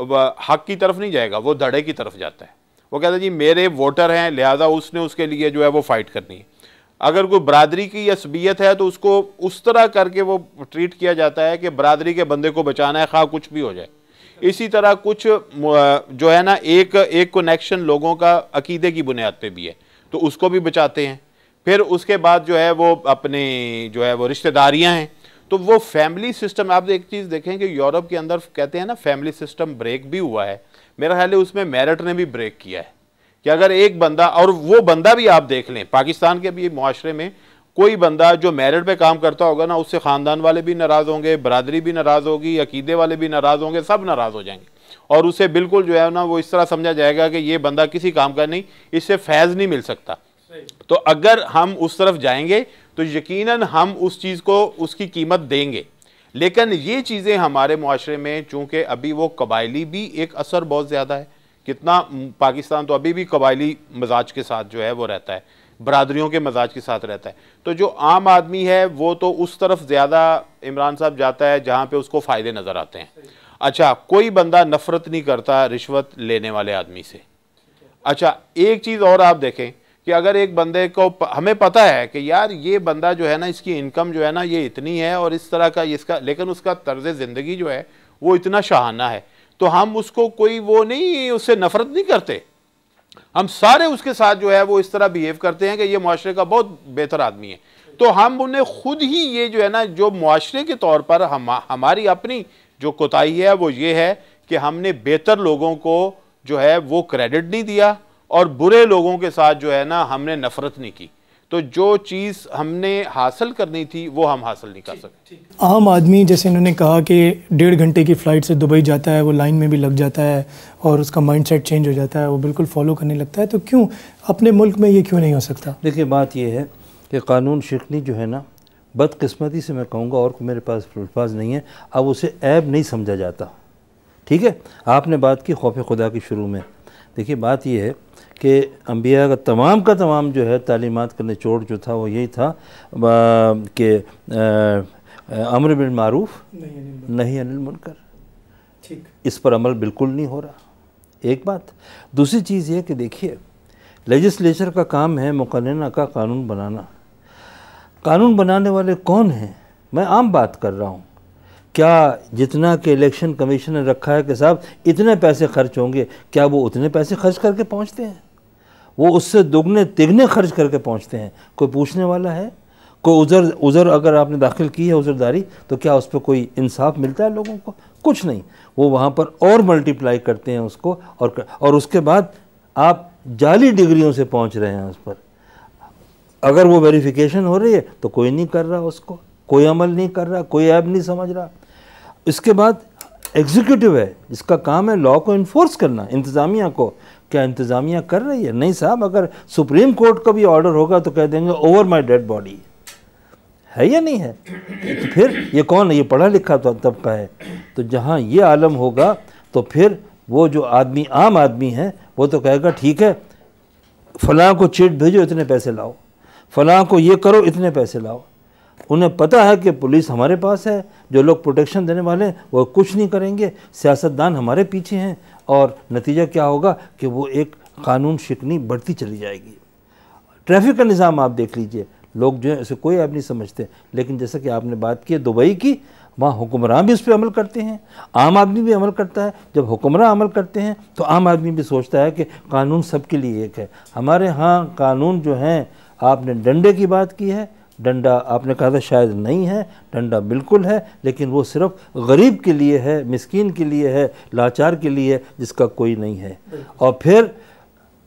हक की तरफ नहीं जाएगा वो धड़े की तरफ जाता है वो कहता है जी मेरे वोटर हैं लिहाजा उसने उसके लिए जो है वो फाइट करनी है अगर कोई बरदरी की असबियत है तो उसको उस तरह करके वो ट्रीट किया जाता है कि बरदरी के बंदे को बचाना है खा कुछ भी हो जाए इसी तरह कुछ जो है ना एक एक कनेक्शन लोगों का अकीदे की बुनियाद पे भी है तो उसको भी बचाते हैं फिर उसके बाद जो है वो अपने जो है वो रिश्तेदारियां हैं तो वो फैमिली सिस्टम आप एक चीज़ देखें कि यूरोप के अंदर कहते हैं ना फैमिली सिस्टम ब्रेक भी हुआ है मेरा ख्याल है उसमें मेरिट ने भी ब्रेक किया है कि अगर एक बंदा और वो बंदा भी आप देख लें पाकिस्तान के भी माशरे में कोई बंदा जो मेरिट पे काम करता होगा ना उससे ख़ानदान वाले भी नाराज़ होंगे बरदरी भी नाराज़ होगी अकीदे वाले भी नाराज़ होंगे सब नाराज़ हो जाएंगे और उसे बिल्कुल जो है ना वो इस तरह समझा जाएगा कि ये बंदा किसी काम का नहीं इससे फैज़ नहीं मिल सकता तो अगर हम उस तरफ जाएंगे तो यकीनन हम उस चीज़ को उसकी कीमत देंगे लेकिन ये चीज़ें हमारे माशरे में चूँकि अभी वो कबायली भी एक असर बहुत ज़्यादा है कितना पाकिस्तान तो अभी भी कबायली मजाज के साथ जो है वो रहता है बरदरीों के मजाज के साथ रहता है तो जो आम आदमी है वो तो उस तरफ ज़्यादा इमरान साहब जाता है जहाँ पर उसको फ़ायदे नज़र आते हैं अच्छा कोई बंदा नफ़रत नहीं करता रिश्वत लेने वाले आदमी से अच्छा एक चीज़ और आप देखें कि अगर एक बंदे को हमें पता है कि यार ये बंदा जो है ना इसकी इनकम जो है ना ये इतनी है और इस तरह का इसका लेकिन उसका तर्ज ज़िंदगी जो है वो इतना शहाना है तो हम उसको कोई वो नहीं उससे नफरत नहीं करते हम सारे उसके साथ जो है वो इस तरह बिहेव करते हैं कि ये माशरे का बहुत बेहतर आदमी है तो हम उन्हें खुद ही ये जो है ना जो माशरे के तौर पर हम हमारी अपनी जो कोताही है वो ये है कि हमने बेहतर लोगों को जो है वो क्रेडिट नहीं दिया और बुरे लोगों के साथ जो है ना हमने नफरत नहीं की तो जो चीज़ हमने हासिल करनी थी वो हम हासिल नहीं कर सकते आम आदमी जैसे इन्होंने कहा कि डेढ़ घंटे की फ़्लाइट से दुबई जाता है वो लाइन में भी लग जाता है और उसका माइंडसेट चेंज हो जाता है वो बिल्कुल फॉलो करने लगता है तो क्यों अपने मुल्क में ये क्यों नहीं हो सकता देखिए बात यह है कि कानून शिकनी जो है ना बदकस्मती से मैं कहूँगा और मेरे पास अल्फाज नहीं है अब उसे ऐब नहीं समझा जाता ठीक है आपने बात की खौफ खुदा की शुरू में देखिए बात यह है कि अम्बिया का तमाम का तमाम जो है तालीमत का निचोड़ जो था वो यही था कि अमर बिन मारूफ नहीं अनिल मुनकर ठीक इस पर अमल बिल्कुल नहीं हो रहा एक बात दूसरी चीज़ ये कि देखिए लेजिस्लेचर का काम है मुकन्ना का कानून बनाना कानून बनाने वाले कौन हैं मैं आम बात कर रहा हूँ क्या जितना कि इलेक्शन कमीशन ने रखा है कि साहब इतने पैसे खर्च होंगे क्या वो उतने पैसे खर्च करके पहुँचते हैं वो उससे दोगुने तिगने खर्च करके पहुंचते हैं कोई पूछने वाला है कोई उज़र उज़र अगर आपने दाखिल की है उज़रदारी तो क्या उस पर कोई इंसाफ मिलता है लोगों को कुछ नहीं वो वहाँ पर और मल्टीप्लाई करते हैं उसको और और उसके बाद आप जाली डिग्रियों से पहुँच रहे हैं उस पर अगर वो वेरिफिकेशन हो रही है तो कोई नहीं कर रहा उसको कोई अमल नहीं कर रहा कोई ऐप नहीं समझ रहा इसके बाद एग्जीक्यूटिव है इसका काम है लॉ को इन्फोर्स करना इंतज़ामिया को क्या इंतज़ामिया कर रही है नहीं साहब अगर सुप्रीम कोर्ट का भी ऑर्डर होगा तो कह देंगे ओवर माई डेड बॉडी है या नहीं है तो फिर ये कौन है ये पढ़ा लिखा तो तबका है तो जहाँ ये आलम होगा तो फिर वो जो आदमी आम आदमी है वो तो कहेगा ठीक है फलां को चिट भेजो इतने पैसे लाओ फलां को ये करो इतने पैसे लाओ उन्हें पता है कि पुलिस हमारे पास है जो लोग प्रोटेक्शन देने वाले हैं वो कुछ नहीं करेंगे सियासतदान हमारे पीछे हैं और नतीजा क्या होगा कि वो एक कानून शिकनी बढ़ती चली जाएगी ट्रैफिक का निज़ाम आप देख लीजिए लोग जो है उसे कोई ऐप नहीं समझते लेकिन जैसा कि आपने बात की दुबई की वहाँ हुक्मरान भी उस पर अमल करते हैं आम आदमी भी अमल करता है जब हुक्मरान अमल करते हैं तो आम आदमी भी सोचता है कि कानून सबके लिए एक है हमारे यहाँ कानून जो हैं आपने डंडे की बात की है डंडा आपने कहा था शायद नहीं है डंडा बिल्कुल है लेकिन वो सिर्फ गरीब के लिए है मिसकीन के लिए है लाचार के लिए है जिसका कोई नहीं है और फिर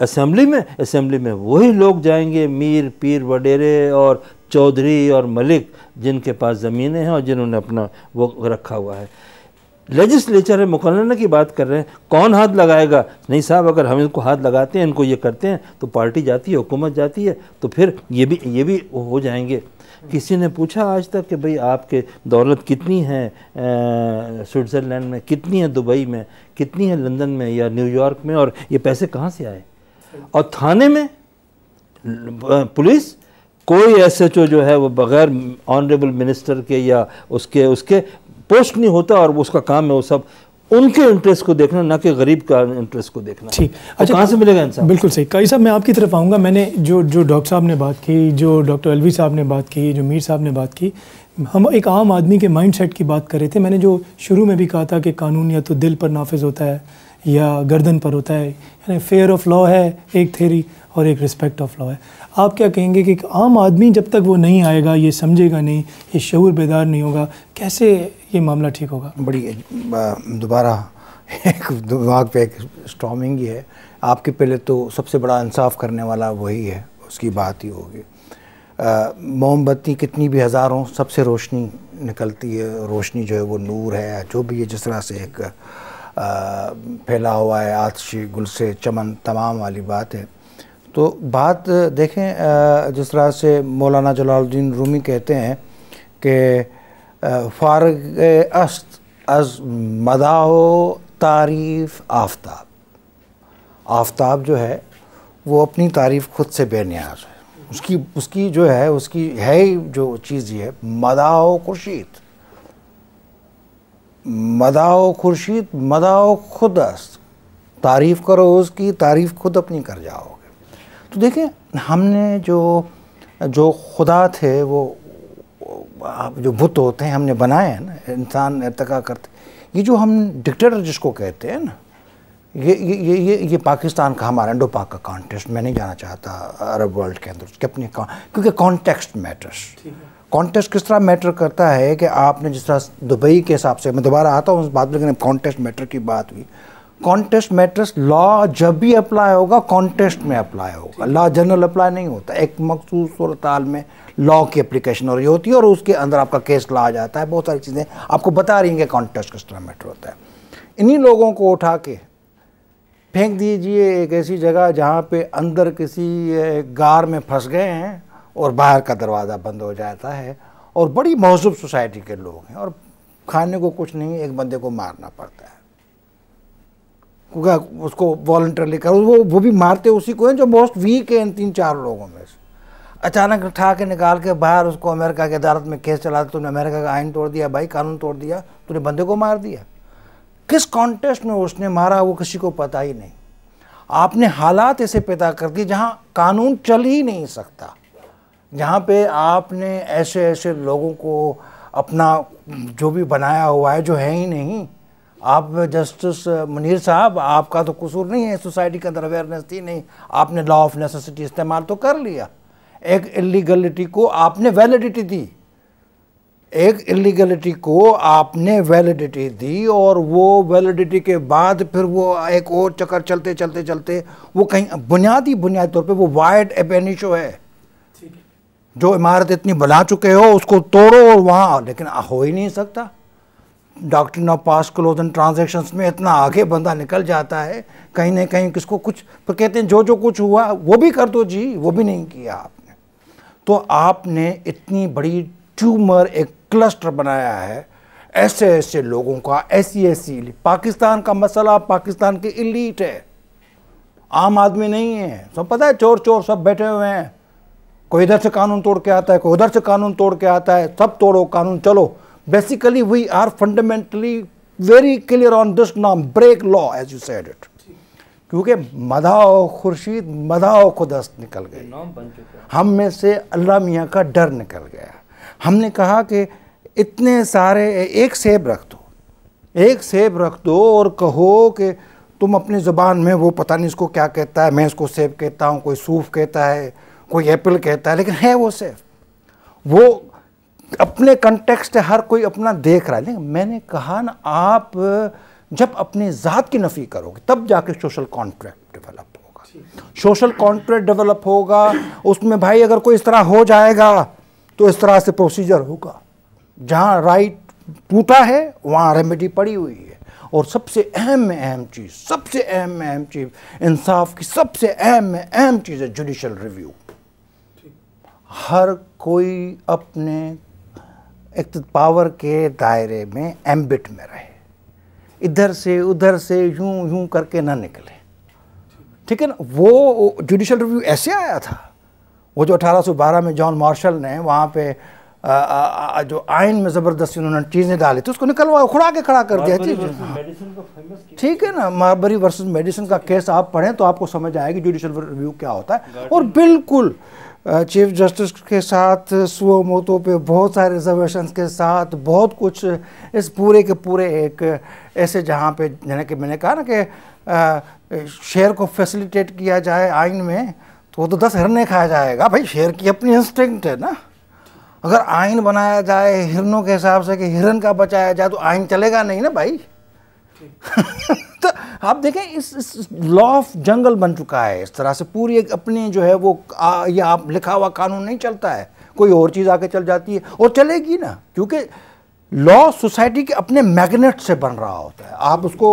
असम्बली में असम्बली में वही लोग जाएंगे मीर पीर वडेरे और चौधरी और मलिक जिनके पास ज़मीनें हैं और जिन्होंने अपना वो रखा हुआ है लेजिस्लेचर है मुकरना की बात कर रहे हैं कौन हाथ लगाएगा नहीं साहब अगर हम इनको हाथ लगाते हैं इनको ये करते हैं तो पार्टी जाती है हुकूमत जाती है तो फिर ये भी ये भी हो जाएंगे किसी ने पूछा आज तक कि भाई आपके दौलत कितनी है स्विट्ज़रलैंड में कितनी है दुबई में कितनी है लंदन में या न्यूयॉर्क में और ये पैसे कहाँ से आए और थाने में पुलिस कोई एस एच ओ जो है वो बगैर ऑनरेबल मिनिस्टर के या उसके उसके पोस्ट नहीं होता और उसका काम है वो सब उनके इंटरेस्ट को देखना ना कि गरीब का इंटरेस्ट को देखना ठीक अच्छा कहाँ से मिलेगा इंसान बिल्कुल सही कई साहब मैं आपकी तरफ आऊँगा मैंने जो जो डॉक्टर साहब ने बात की जो डॉक्टर अलवी साहब ने बात की जो मीर साहब ने बात की हम एक आम आदमी के माइंडसेट की बात कर रहे थे मैंने जो शुरू में भी कहा था कि कानून या तो दिल पर नाफिज होता है या गर्दन पर होता है यानी फेयर ऑफ लॉ है एक थेरी और एक रिस्पेक्ट ऑफ लॉ है आप क्या कहेंगे कि एक आम आदमी जब तक वो नहीं आएगा ये समझेगा नहीं ये शूर बेदार नहीं होगा कैसे ये मामला ठीक होगा बड़ी दोबारा एक दिमाग पे एक स्टॉमिंग ही है आपके पहले तो सबसे बड़ा इंसाफ करने वाला वही है उसकी बात ही होगी मोमबत्ती कितनी भी हज़ारों सबसे रोशनी निकलती है रोशनी जो है वो नूर है जो भी है जिस तरह से एक आ, फैला हुआ है आतशी गुल से चमन तमाम वाली बात है तो बात देखें जिस तरह से मौलाना जलालुद्दीन रूमी कहते हैं कि फारग अस्त अज मदाओ तारीफ़ आफ्ताब आफ्ताब जो है वो अपनी तारीफ़ खुद से बेनियाज है उसकी उसकी जो है उसकी है ही जो चीज़ ये है मदाओ खुर्शीद मदाओ खुर्शीद मदाओ खुद अस्त तारीफ़ करो उसकी तारीफ़ खुद अपनी कर जाओ तो देखिए हमने जो जो खुदा थे वो जो बुत होते हैं हमने बनाए हैं ना इंसान इरतका करते ये जो हम डिक्टेटर जिसको कहते हैं ना ये ये ये ये पाकिस्तान का हमारा पाक का कॉन्टेस्ट मैं नहीं जाना चाहता अरब वर्ल्ड के अंदर उसके अपने क्योंकि कॉन्टेक्स्ट मैटर्स कॉन्टेस्ट किस तरह मैटर करता है कि आपने जिस तरह दुबई के हिसाब से मैं दोबारा आता हूँ उस बात में लेकिन कॉन्टेस्ट मैटर की बात हुई कॉन्टेस्ट मैटर्स लॉ जब भी अप्लाई होगा कॉन्टेस्ट में अप्लाई होगा लॉ जनरल अप्लाई नहीं होता एक मखसूस सूरत में लॉ की अप्लीकेशन हो रही होती है और उसके अंदर आपका केस ला आ जाता है बहुत सारी चीज़ें आपको बता रही हैं कि कॉन्टेस्ट किस तरह मैटर होता है इन्हीं लोगों को उठा के फेंक दीजिए एक ऐसी जगह जहाँ पे अंदर किसी गार में फंस गए हैं और बाहर का दरवाज़ा बंद हो जाता है और बड़ी महजुब सोसाइटी के लोग हैं और खाने को कुछ नहीं एक बंदे को मारना पड़ता है उसको वॉल्टियर कर वो वो भी मारते उसी को हैं जो मोस्ट वीक है इन तीन चार लोगों में से अचानक उठा के निकाल के बाहर उसको अमेरिका की अदालत में केस चला तूने अमेरिका का आइन तोड़ दिया भाई कानून तोड़ दिया तूने बंदे को मार दिया किस कॉन्टेस्ट में उसने मारा वो किसी को पता ही नहीं आपने हालात ऐसे पैदा कर दिए जहाँ कानून चल ही नहीं सकता जहाँ पे आपने ऐसे ऐसे लोगों को अपना जो भी बनाया हुआ है जो है ही नहीं आप जस्टिस मुनीर साहब आपका तो कसूर नहीं है सोसाइटी के अंदर अवेयरनेस थी नहीं आपने लॉ ऑफ नेसेसिटी इस्तेमाल तो कर लिया एक इलीगलिटी को आपने वैलिडिटी दी एक इलीगलिटी को आपने वैलिडिटी दी और वो वैलिडिटी के बाद फिर वो एक और चक्कर चलते चलते चलते वो कहीं बुनियादी बुनियादी तौर पे वो वाइड एपेनिशो है जो इमारत इतनी बना चुके हो उसको तोड़ो और वहाँ लेकिन हो ही नहीं सकता doctor of pass close and transactions में इतना आगे बंदा निकल जाता है कहीं ना कहीं किसको कुछ पर कहते हैं जो जो कुछ हुआ वो भी कर दो जी वो भी नहीं किया आपने तो आपने इतनी बड़ी ट्यूमर एक क्लस्टर बनाया है ऐसे ऐसे लोगों का ऐसी ऐसी पाकिस्तान का मसला पाकिस्तान की इलीट है आम आदमी नहीं है सब पता है चोर चोर सब बैठे हुए हैं कोई इधर से कानून तोड़ के आता है कोई उधर से कानून तोड़ के आता है सब तोड़ो कानून चलो Basically, we are fundamentally very clear on this norm, break law as you said it. क्योंकि मदाओ खुर्शीद मदाओ को निकल गई हम में से अल्लाह मियाँ का डर निकल गया हमने कहा कि इतने सारे एक सेब रख दो एक सेब रख दो और कहो कि तुम अपनी जुबान में वो पता नहीं इसको क्या कहता है मैं इसको सेब कहता हूँ कोई सूफ कहता है कोई एप्पल कहता है लेकिन है वो सेब वो अपने कंटेक्स्ट हर कोई अपना देख रहा है लेकिन मैंने कहा ना आप जब अपनी ज़ात की नफ़ी करोगे तब जाके सोशल कॉन्ट्रैक्ट डेवलप होगा सोशल कॉन्ट्रैक्ट डेवलप होगा उसमें भाई अगर कोई इस तरह हो जाएगा तो इस तरह से प्रोसीजर होगा जहाँ राइट टूटा है वहाँ रेमेडी पड़ी हुई है और सबसे अहम अहम चीज़ सबसे अहम अहम चीज़ इंसाफ की सबसे अहम अहम चीज़ है जुडिशल रिव्यू हर कोई अपने एक तो पावर के दायरे में एम्बिट में रहे इधर से उधर से यूं यूं करके ना निकले ठीक है ना वो जुडिशल रिव्यू ऐसे आया था वो जो 1812 में जॉन मार्शल ने वहाँ पे आ, आ, आ, जो आयन में ज़बरदस्ती उन्होंने चीज़ें डाली थी उसको निकलवा खुड़ा के खड़ा कर दिया चीज ठीक है ना मारबरी वर्सेस मेडिसिन का केस आप पढ़ें तो आपको समझ आएगी जुडिशल रिव्यू क्या होता है और बिल्कुल चीफ जस्टिस के साथ सुओ मोतो पे बहुत सारे रिजर्वेशन के साथ बहुत कुछ इस पूरे के पूरे एक ऐसे जहाँ पे यानी कि मैंने कहा ना कि शेयर को फैसिलिटेट किया जाए आइन में तो वो तो दस हिरने खाया जाएगा भाई शेयर की अपनी इंस्टिंक्ट है ना अगर आइन बनाया जाए हिरनों के हिसाब से कि हिरन का बचाया जाए तो आइन चलेगा नहीं ना भाई तो आप देखें इस, इस लॉ ऑफ जंगल बन चुका है इस तरह से पूरी एक अपने जो है वो ये आप लिखा हुआ कानून नहीं चलता है कोई और चीज़ आके चल जाती है और चलेगी ना क्योंकि लॉ सोसाइटी के अपने मैग्नेट से बन रहा होता है आप उसको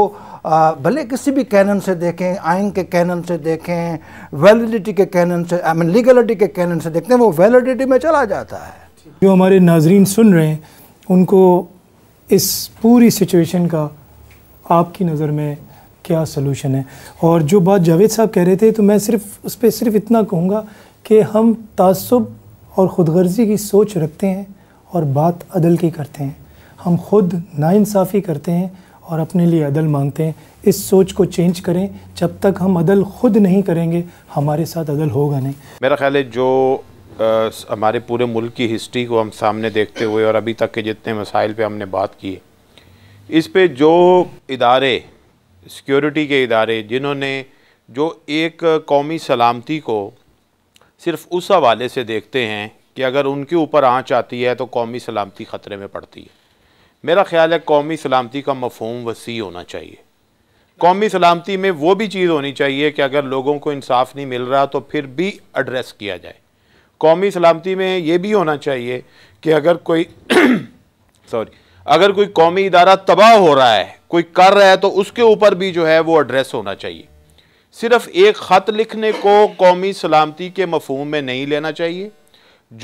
भले किसी भी कैनन से देखें आयन के कैनन से देखें वैलिडिटी के कैनन से आई मीन लीगलिटी के कैनन से देखते हैं वो वैलिडिटी में चला जाता है जो हमारे नाजरीन सुन रहे हैं उनको इस पूरी सिचुएशन का आपकी नज़र में क्या सलूशन है और जो बात जावेद साहब कह रहे थे तो मैं सिर्फ उस पर सिर्फ इतना कहूँगा कि हम तसब और ख़ुद गर्ज़ी की सोच रखते हैं और बात अदल की करते हैं हम खुद नाानसाफ़ी करते हैं और अपने लिए अदल मांगते हैं इस सोच को चेंज करें जब तक हम अदल खुद नहीं करेंगे हमारे साथ अदल होगा नहीं मेरा ख्याल है जो आ, हमारे पूरे मुल्क की हिस्ट्री को हम सामने देखते हुए और अभी तक के जितने मसाइल पे हमने बात की है इस पे जो इदारे सिक्योरिटी के इदारे जिन्होंने जो एक कौमी सलामती को सिर्फ उस हवाले से देखते हैं कि अगर उनके ऊपर आँच आती है तो कौमी सलामती ख़तरे में पड़ती है मेरा ख्याल है कौमी सलामती का मफहम वसी होना चाहिए कौमी सलामती में वो भी चीज़ होनी चाहिए कि अगर लोगों को इंसाफ नहीं मिल रहा तो फिर भी एड्रेस किया जाए कौमी सलामती में ये भी होना चाहिए कि अगर कोई सॉरी अगर कोई कौमी इदारा तबाह हो रहा है कोई कर रहा है तो उसके ऊपर भी जो है वो एड्रेस होना चाहिए सिर्फ एक ख़त लिखने को कौमी सलामती के मफहम में नहीं लेना चाहिए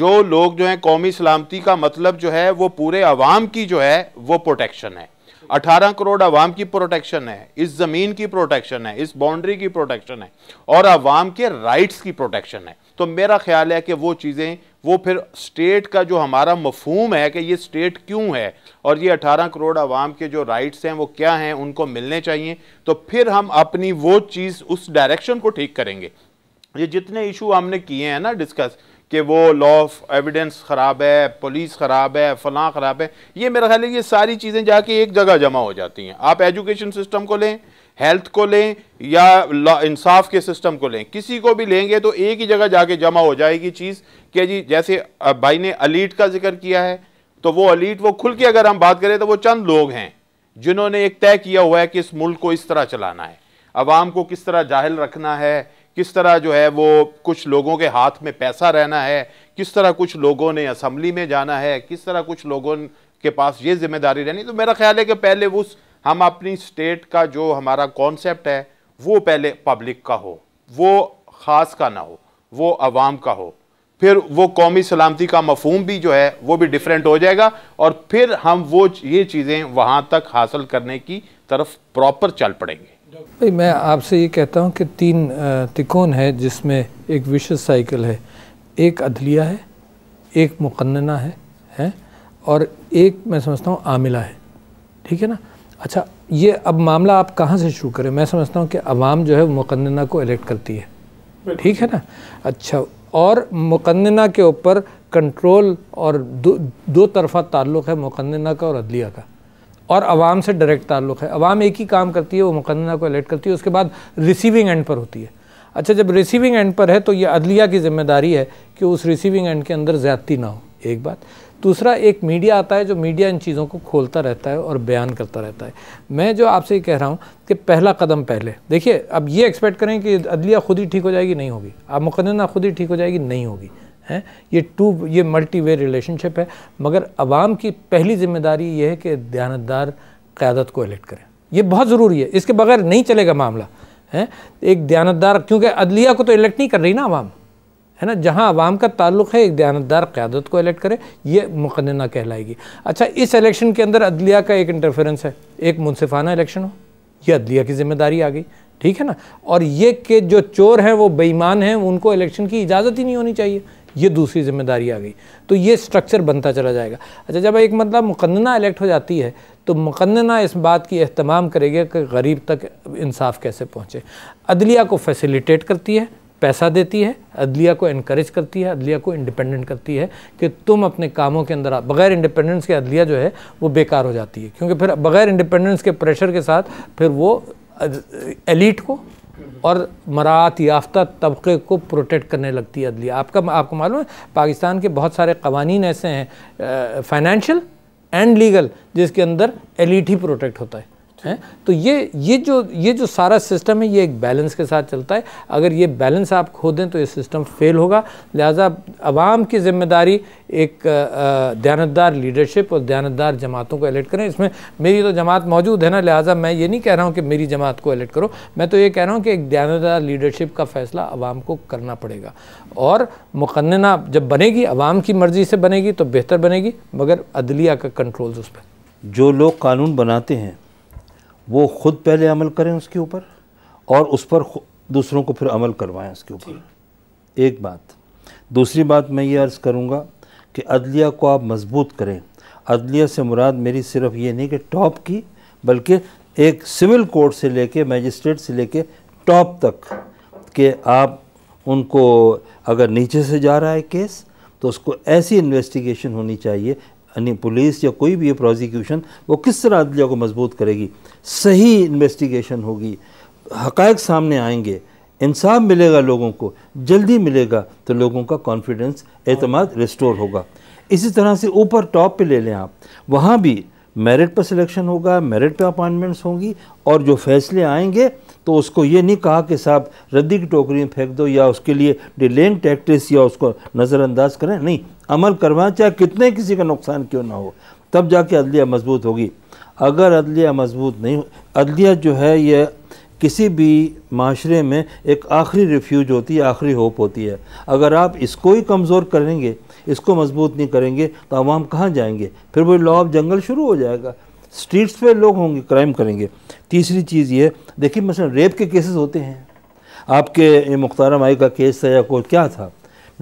जो लोग जो हैं कौमी सलामती का मतलब जो है वो पूरे आवाम की जो है वो प्रोटेक्शन है अठारह करोड़ आवाम की प्रोटेक्शन है इस ज़मीन की प्रोटेक्शन है इस बाउंड्री की प्रोटेक्शन है और आवाम के राइट्स की प्रोटेक्शन है तो मेरा ख्याल है कि वो चीज़ें वो फिर स्टेट का जो हमारा मफहूम है कि ये स्टेट क्यों है और ये 18 करोड़ आवाम के जो राइट्स हैं वो क्या हैं उनको मिलने चाहिए तो फिर हम अपनी वो चीज़ उस डायरेक्शन को ठीक करेंगे ये जितने इशू हमने किए हैं ना डिस्कस कि वो लॉ ऑफ एविडेंस ख़राब है पुलिस ख़राब है फलां ख़राब है ये मेरा ख्याल है ये सारी चीज़ें जाके एक जगह जमा हो जाती हैं आप एजुकेशन सिस्टम को लें हेल्थ को लें या इंसाफ के सिस्टम को लें किसी को भी लेंगे तो एक ही जगह जाके जमा हो जाएगी चीज़ कि जी जैसे भाई ने अलीट का जिक्र किया है तो वो अलीट वो खुल के अगर हम बात करें तो वो चंद लोग हैं जिन्होंने एक तय किया हुआ है कि इस मुल्क को इस तरह चलाना है अवाम को किस तरह जाहिल रखना है किस तरह जो है वो कुछ लोगों के हाथ में पैसा रहना है किस तरह कुछ लोगों ने असम्बली में जाना है किस तरह कुछ लोगों के पास ये जिम्मेदारी रहनी तो मेरा ख्याल है कि पहले उस हम अपनी स्टेट का जो हमारा कॉन्सेप्ट है वो पहले पब्लिक का हो वो ख़ास का ना हो वो आवाम का हो फिर वो कौमी सलामती का मफहम भी जो है वो भी डिफरेंट हो जाएगा और फिर हम वो ये चीज़ें वहाँ तक हासिल करने की तरफ प्रॉपर चल पड़ेंगे भाई मैं आपसे ये कहता हूँ कि तीन तिकोन है जिसमें एक विश्व साइकिल है एक अदलिया है एक मुकन्ना है है और एक मैं समझता हूँ आमिला है ठीक है ना अच्छा ये अब मामला आप कहाँ से शुरू करें मैं समझता हूँ कि अवाम जो है मुकन्ना को इलेक्ट करती है ठीक है ना अच्छा और मुकन्ना के ऊपर कंट्रोल और दो दो तरफा ताल्लुक़ है मुकन्ना का और अदलिया का और आवाम से डायरेक्ट ताल्लुक़ है अवाम एक ही काम करती है वो मुकन्ना को इलेक्ट करती है उसके बाद रिसीविंग एंड पर होती है अच्छा जब रिसीविंग एंड पर है तो ये अदलिया की ज़िम्मेदारी है कि उस रिसीविंग एंड के अंदर ज़्यादती ना हो एक बात दूसरा एक मीडिया आता है जो मीडिया इन चीज़ों को खोलता रहता है और बयान करता रहता है मैं जो आपसे ये कह रहा हूँ कि पहला कदम पहले देखिए अब ये एक्सपेक्ट करें कि अदलिया खुद ही ठीक हो जाएगी नहीं होगी आप मुकदमा खुद ही ठीक हो जाएगी नहीं होगी हैं ये टू ये मल्टी वे रिलेशनशिप है मगर आवाम की पहली जिम्मेदारी ये है कि दयानतदार क़्यादत को इलेक्ट करें ये बहुत ज़रूरी है इसके बगैर नहीं चलेगा मामला है एक दयानतदार क्योंकि अदलिया को तो इलेक्ट नहीं कर रही ना आवाम है ना जहाँ आवाम का ताल्लुक है एक दयानतदार क्यादत को इलेक्ट करे ये मुकन्ना कहलाएगी अच्छा इस इलेक्शन के अंदर अदलिया का एक इंटरफेरेंस है एक मुनसिफाना इलेक्शन हो यह अदलिया की जिम्मेदारी आ गई ठीक है ना और ये कि जो चोर हैं वो बेईमान हैं उनको इलेक्शन की इजाज़त ही नहीं होनी चाहिए ये दूसरी जिम्मेदारी आ गई तो ये स्ट्रक्चर बनता चला जाएगा अच्छा जब एक मतलब मुकन्ना इलेक्ट हो जाती है तो मुकन्ना इस बात की अहतमाम करेगा कि गरीब तक इंसाफ कैसे पहुँचे अदलिया को फैसिलिटेट करती है पैसा देती है अदलिया को इनक्रेज करती है अदलिया को इंडिपेंडेंट करती है कि तुम अपने कामों के अंदर बगैर इंडिपेंडेंस के अदलिया जो है वो बेकार हो जाती है क्योंकि फिर बगैर इंडिपेंडेंस के प्रेशर के साथ फिर वो एलिट को और मरात याफ्ता तबके को प्रोटेक्ट करने लगती है अदलिया आपका आपको मालूम है पाकिस्तान के बहुत सारे कवानीन ऐसे हैं फाइनेंशियल एंड लीगल जिसके अंदर एलिट ही प्रोटेक्ट होता है है तो ये ये जो ये जो सारा सिस्टम है ये एक बैलेंस के साथ चलता है अगर ये बैलेंस आप खो दें तो ये सिस्टम फेल होगा लिहाजा आवाम की जिम्मेदारी एक दयानतदार लीडरशिप और दयानतदार जमातों को एलेक्ट करें इसमें मेरी तो जमात मौजूद है ना लिहाजा मैं ये नहीं कह रहा हूँ कि मेरी जमात को अलर्ट करो मैं तो ये कह रहा हूँ कि एक दयानतदार लीडरशिप का फ़ैसला आवाम को करना पड़ेगा और मुकन्ना जब बनेगी आवाम की मर्ज़ी से बनेगी तो बेहतर बनेगी मगर अदलिया का कंट्रोल उस पर जो लोग कानून बनाते हैं वो ख़ुद पहले अमल करें उसके ऊपर और उस पर दूसरों को फिर अमल करवाएं उसके ऊपर एक बात दूसरी बात मैं ये अर्ज़ करूँगा कि अदलिया को आप मजबूत करें अदलिया से मुराद मेरी सिर्फ ये नहीं कि टॉप की बल्कि एक सिविल कोर्ट से लेके मजिस्ट्रेट से लेके टॉप तक के आप उनको अगर नीचे से जा रहा है केस तो उसको ऐसी इन्वेस्टिगेशन होनी चाहिए અને પોલીસ કે કોઈ ભી પ્રોસીક્યુશન વો કિસ તરહ અદાલત કો મજબૂત કરેગી સહી ઇન્વેસ્ટિગેશન hogi હકાઇક સામે આયેંગે ઇન્સાફ મિલેગા લોગો કો જલ્દી મિલેગા તો લોગો કા કોન્ફિડન્સ ઇત્માદ રિસ્ટોર હોગા ઇસી તરહ સે ઉપર ટોપ પે લે લે આપ વહા ભી મેરિટ પર સિલેક્શન હોગા મેરિટ પર અપોઇન્ટમેન્ટસ હોંગી ઓર જો ફેસલે આયેંગે तो उसको ये नहीं कहा कि साहब रद्दी की टोकरी में फेंक दो या उसके लिए डिलेन टैक्टिस या उसको नज़रअंदाज करें नहीं अमल करवाएं चाहे कितने किसी का नुकसान क्यों ना हो तब जाके अदलिया मजबूत होगी अगर अदलिया मजबूत नहीं अदलिया जो है यह किसी भी माशरे में एक आखिरी रिफ्यूज होती है आखिरी होप होती है अगर आप इसको ही कमज़ोर करेंगे इसको मजबूत नहीं करेंगे तो आवाम कहाँ जाएंगे फिर वो लॉ ऑफ जंगल शुरू हो जाएगा स्ट्रीट्स पे लोग होंगे क्राइम करेंगे तीसरी चीज़ ये देखिए मसलन रेप के केसेस होते हैं आपके मुख्तारा माई का केस था या कोर्ट क्या था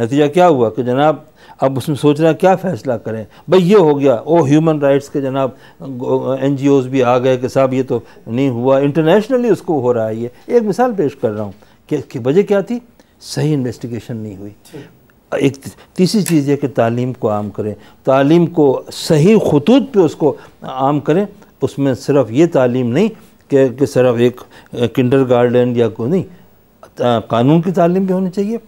नतीजा क्या हुआ कि जनाब अब उसमें सोच रहा क्या फ़ैसला करें भाई ये हो गया ओ ह्यूमन राइट्स के जनाब एन भी आ गए कि साहब ये तो नहीं हुआ इंटरनेशनली उसको हो रहा है ये एक मिसाल पेश कर रहा हूँ कि इसकी वजह क्या थी सही इन्वेस्टिगेशन नहीं हुई एक तीसरी चीज़ है कि तालीम को आम करें तालीम को सही खतूत पे उसको आम करें उसमें सिर्फ ये तालीम नहीं कि, कि सिर्फ एक किंडर गार्डन या कोई नहीं कानून की तालीम भी होनी चाहिए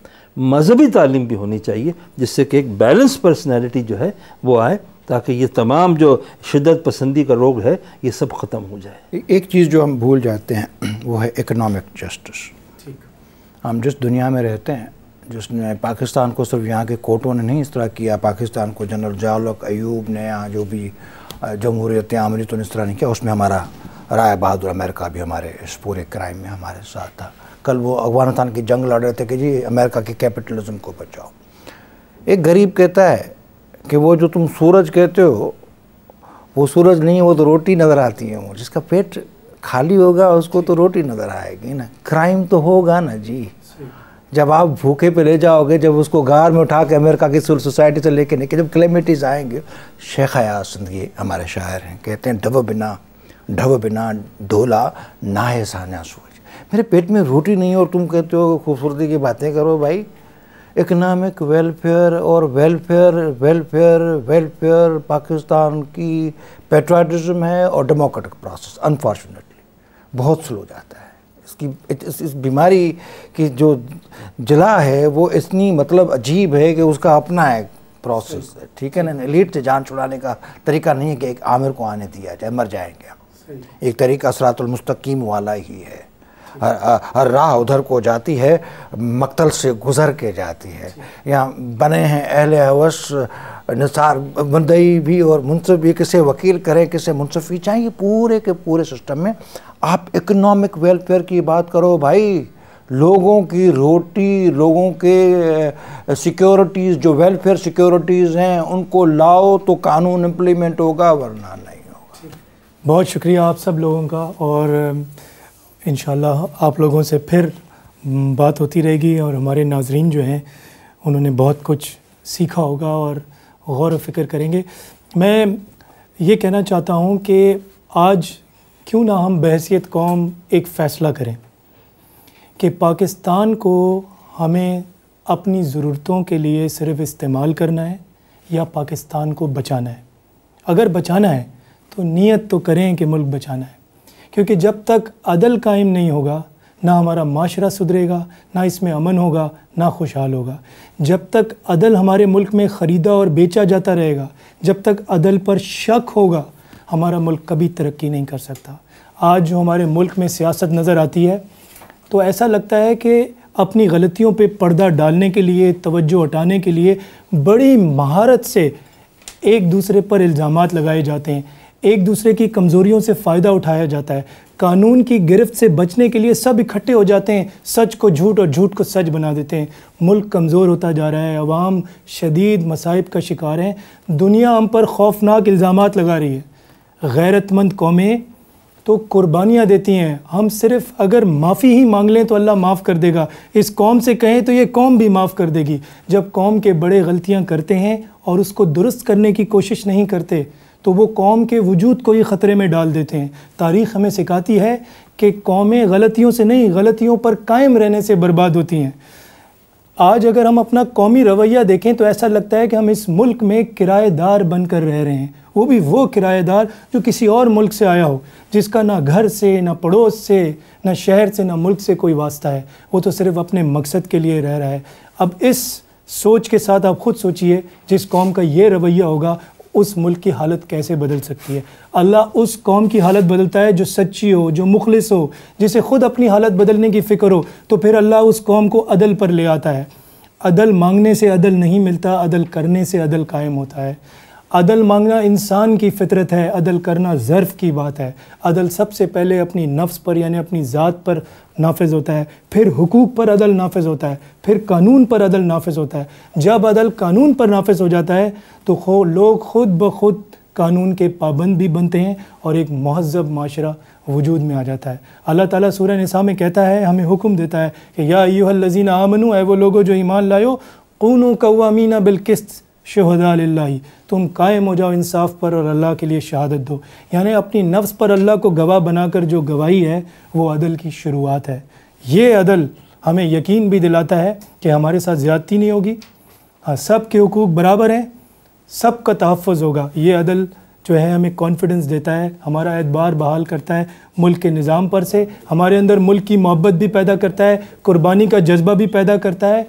मजहबी तालीम भी होनी चाहिए जिससे कि एक बैलेंस पर्सनैलिटी जो है वो आए ताकि ये तमाम जो शिदत पसंदी का रोग है ये सब ख़त्म हो जाए एक चीज़ जो हम भूल जाते हैं वो है इकनॉमिक जस्टिस हम जिस दुनिया में रहते हैं जिसने पाकिस्तान को सिर्फ यहाँ के कोर्टों ने नहीं इस तरह किया पाकिस्तान को जनरल जालक अयूब ने जो भी जमहूरियत आमरी तो इस तरह नहीं किया उसमें हमारा राय बहादुर अमेरिका भी हमारे इस पूरे क्राइम में हमारे साथ था कल वो अफगानिस्तान की जंग लड़ रहे थे कि जी अमेरिका के कैपिटलिज्म को बचाओ एक गरीब कहता है कि वो जो तुम सूरज कहते हो वो सूरज नहीं वो तो रोटी नज़र आती है वो जिसका पेट खाली होगा उसको तो रोटी नज़र आएगी ना क्राइम तो होगा ना जी जब आप भूखे पे ले जाओगे जब उसको गार में उठा के अमेरिका की सिविल सोसाइटी से लेके निकले जब क्लेमिटीज़ आएंगे शेख हयास सिंधगी हमारे शायर हैं कहते हैं डबो बिना ढब बिना ढोला नाहे सान्या सूरज मेरे पेट में रोटी नहीं और तुम कहते हो खूबसूरती की बातें करो भाई इकनॉमिक वेलफेयर और वेलफेयर वेलफेयर वेलफेयर पाकिस्तान की पेट्राटिज़म है और डेमोक्रेटिक प्रोसेस अनफॉर्चुनेटली बहुत स्लो जाता है इसकी इस, इस बीमारी की जो जला है वो इतनी मतलब अजीब है कि उसका अपना है प्रोसेस ठीक है ना एलिट से जान छुड़ाने का तरीका नहीं है कि एक आमिर को आने दिया जाए मर जाएंगे एक तरीका असरातुलमस्तकीम वाला ही है हर, हर राह उधर को जाती है मकतल से गुज़र के जाती है यहाँ बने हैं अहल हवस निसार बंदई भी और मुनसब भी किसे वकील करें किसे मुनसफ़ी चाहिए पूरे के पूरे सिस्टम में आप इकनॉमिक वेलफेयर की बात करो भाई लोगों की रोटी लोगों के सिक्योरिटीज़ जो वेलफेयर सिक्योरिटीज़ हैं उनको लाओ तो कानून इम्प्लीमेंट होगा वरना नहीं बहुत शुक्रिया आप सब लोगों का और इन आप लोगों से फिर बात होती रहेगी और हमारे नाजरीन जो हैं उन्होंने बहुत कुछ सीखा होगा और गौर फिक्र करेंगे मैं ये कहना चाहता हूँ कि आज क्यों ना हम बहसीत कौम एक फ़ैसला करें कि पाकिस्तान को हमें अपनी ज़रूरतों के लिए सिर्फ इस्तेमाल करना है या पाकिस्तान को बचाना है अगर बचाना है तो नीयत तो करें कि मुल्क बचाना है क्योंकि जब तक अदल कायम नहीं होगा ना हमारा माशरा सुधरेगा ना इसमें अमन होगा ना खुशहाल होगा जब तक अदल हमारे मुल्क में ख़रीदा और बेचा जाता रहेगा जब तक अदल पर शक होगा हमारा मुल्क कभी तरक्की नहीं कर सकता आज जो हमारे मुल्क में सियासत नज़र आती है तो ऐसा लगता है कि अपनी गलतियों पे पर्दा डालने के लिए तवज्जो हटाने के लिए बड़ी महारत से एक दूसरे पर इल्ज़ाम लगाए जाते हैं एक दूसरे की कमज़ोरियों से फ़ायदा उठाया जाता है कानून की गिरफ्त से बचने के लिए सब इकट्ठे हो जाते हैं सच को झूठ और झूठ को सच बना देते हैं मुल्क कमज़ोर होता जा रहा है अवाम शदीद मसाइब का शिकार हैं दुनिया हम पर खौफनाक इल्ज़ाम लगा रही है गैरतमंद कौमें तो कुर्बानियाँ देती हैं हम सिर्फ अगर माफ़ी ही मांग लें तो अल्लाह माफ़ कर देगा इस कौम से कहें तो ये कौम भी माफ़ कर देगी जब कौम के बड़े गलतियाँ करते हैं और उसको दुरुस्त करने की कोशिश नहीं करते तो वो कौम के वजूद को ही ख़तरे में डाल देते हैं तारीख़ हमें सिखाती है कि कौमें गलतियों से नहीं गलतियों पर कायम रहने से बर्बाद होती हैं आज अगर हम अपना कौमी रवैया देखें तो ऐसा लगता है कि हम इस मुल्क में किराएदार बनकर रह रहे हैं वो भी वो किराएदार जो किसी और मुल्क से आया हो जिसका ना घर से ना पड़ोस से ना शहर से ना मुल्क से कोई वास्ता है वो तो सिर्फ अपने मकसद के लिए रह रहा है अब इस सोच के साथ आप खुद सोचिए जिस कौम का ये रवैया होगा उस मुल्क की हालत कैसे बदल सकती है अल्लाह उस कौम की हालत बदलता है जो सच्ची हो जो मुखलिस हो जिसे खुद अपनी हालत बदलने की फ़िक्र हो तो फिर अल्लाह उस कौम को अदल पर ले आता है अदल मांगने से अदल नहीं मिलता अदल करने से अदल कायम होता है अदल मांगना इंसान की फितरत है अदल करना ज़र्फ़ की बात है अदल सबसे पहले अपनी नफ्स पर यानी अपनी ज़ात पर नाफिज होता है फिर हुकूक पर अदल नाफ़ज होता है फिर कानून पर अदल नाफज होता है जब अदल कानून पर नाफज हो जाता है तो खो लोग ख़ुद ब खुद कानून के पाबंद भी बनते हैं और एक महजब माशरा वजूद में आ जाता है अल्लाह ताला सूर्य निसा में कहता है हमें हुक्म देता है कि या लजीना आमनू है वो लोगों जो ईमान लायो कूनों अमीना बिलकिस्त शहदा लाही तुम कायम हो जाओ इंसाफ पर और अल्लाह के लिए शहादत दो यानी अपनी नफ्स पर अल्लाह को गवाह बनाकर जो गवाही है वो अदल की शुरुआत है ये अदल हमें यकीन भी दिलाता है कि हमारे साथ ज़्यादती नहीं होगी हाँ सब के हकूक़ बराबर हैं सब का तहफ़ होगा ये अदल जो है हमें कॉन्फिडेंस देता है हमारा एतबार बहाल करता है मुल्क के निज़ाम पर से हमारे अंदर मुल्क की मोहब्बत भी पैदा करता है कुर्बानी का जज्बा भी पैदा करता है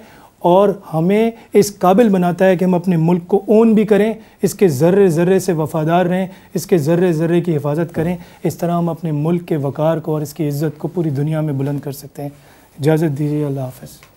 और हमें इस काबिल बनाता है कि हम अपने मुल्क को ओन भी करें इसके ज़र्रे ज़र्रे से वफ़ादार रहें इसके ज़र्रे ज़र्रे की हिफाजत करें इस तरह हम अपने मुल्क के वक़ार को और इसकी इज़्ज़त को पूरी दुनिया में बुलंद कर सकते हैं इजाज़त दीजिए अल्लाह हाफ़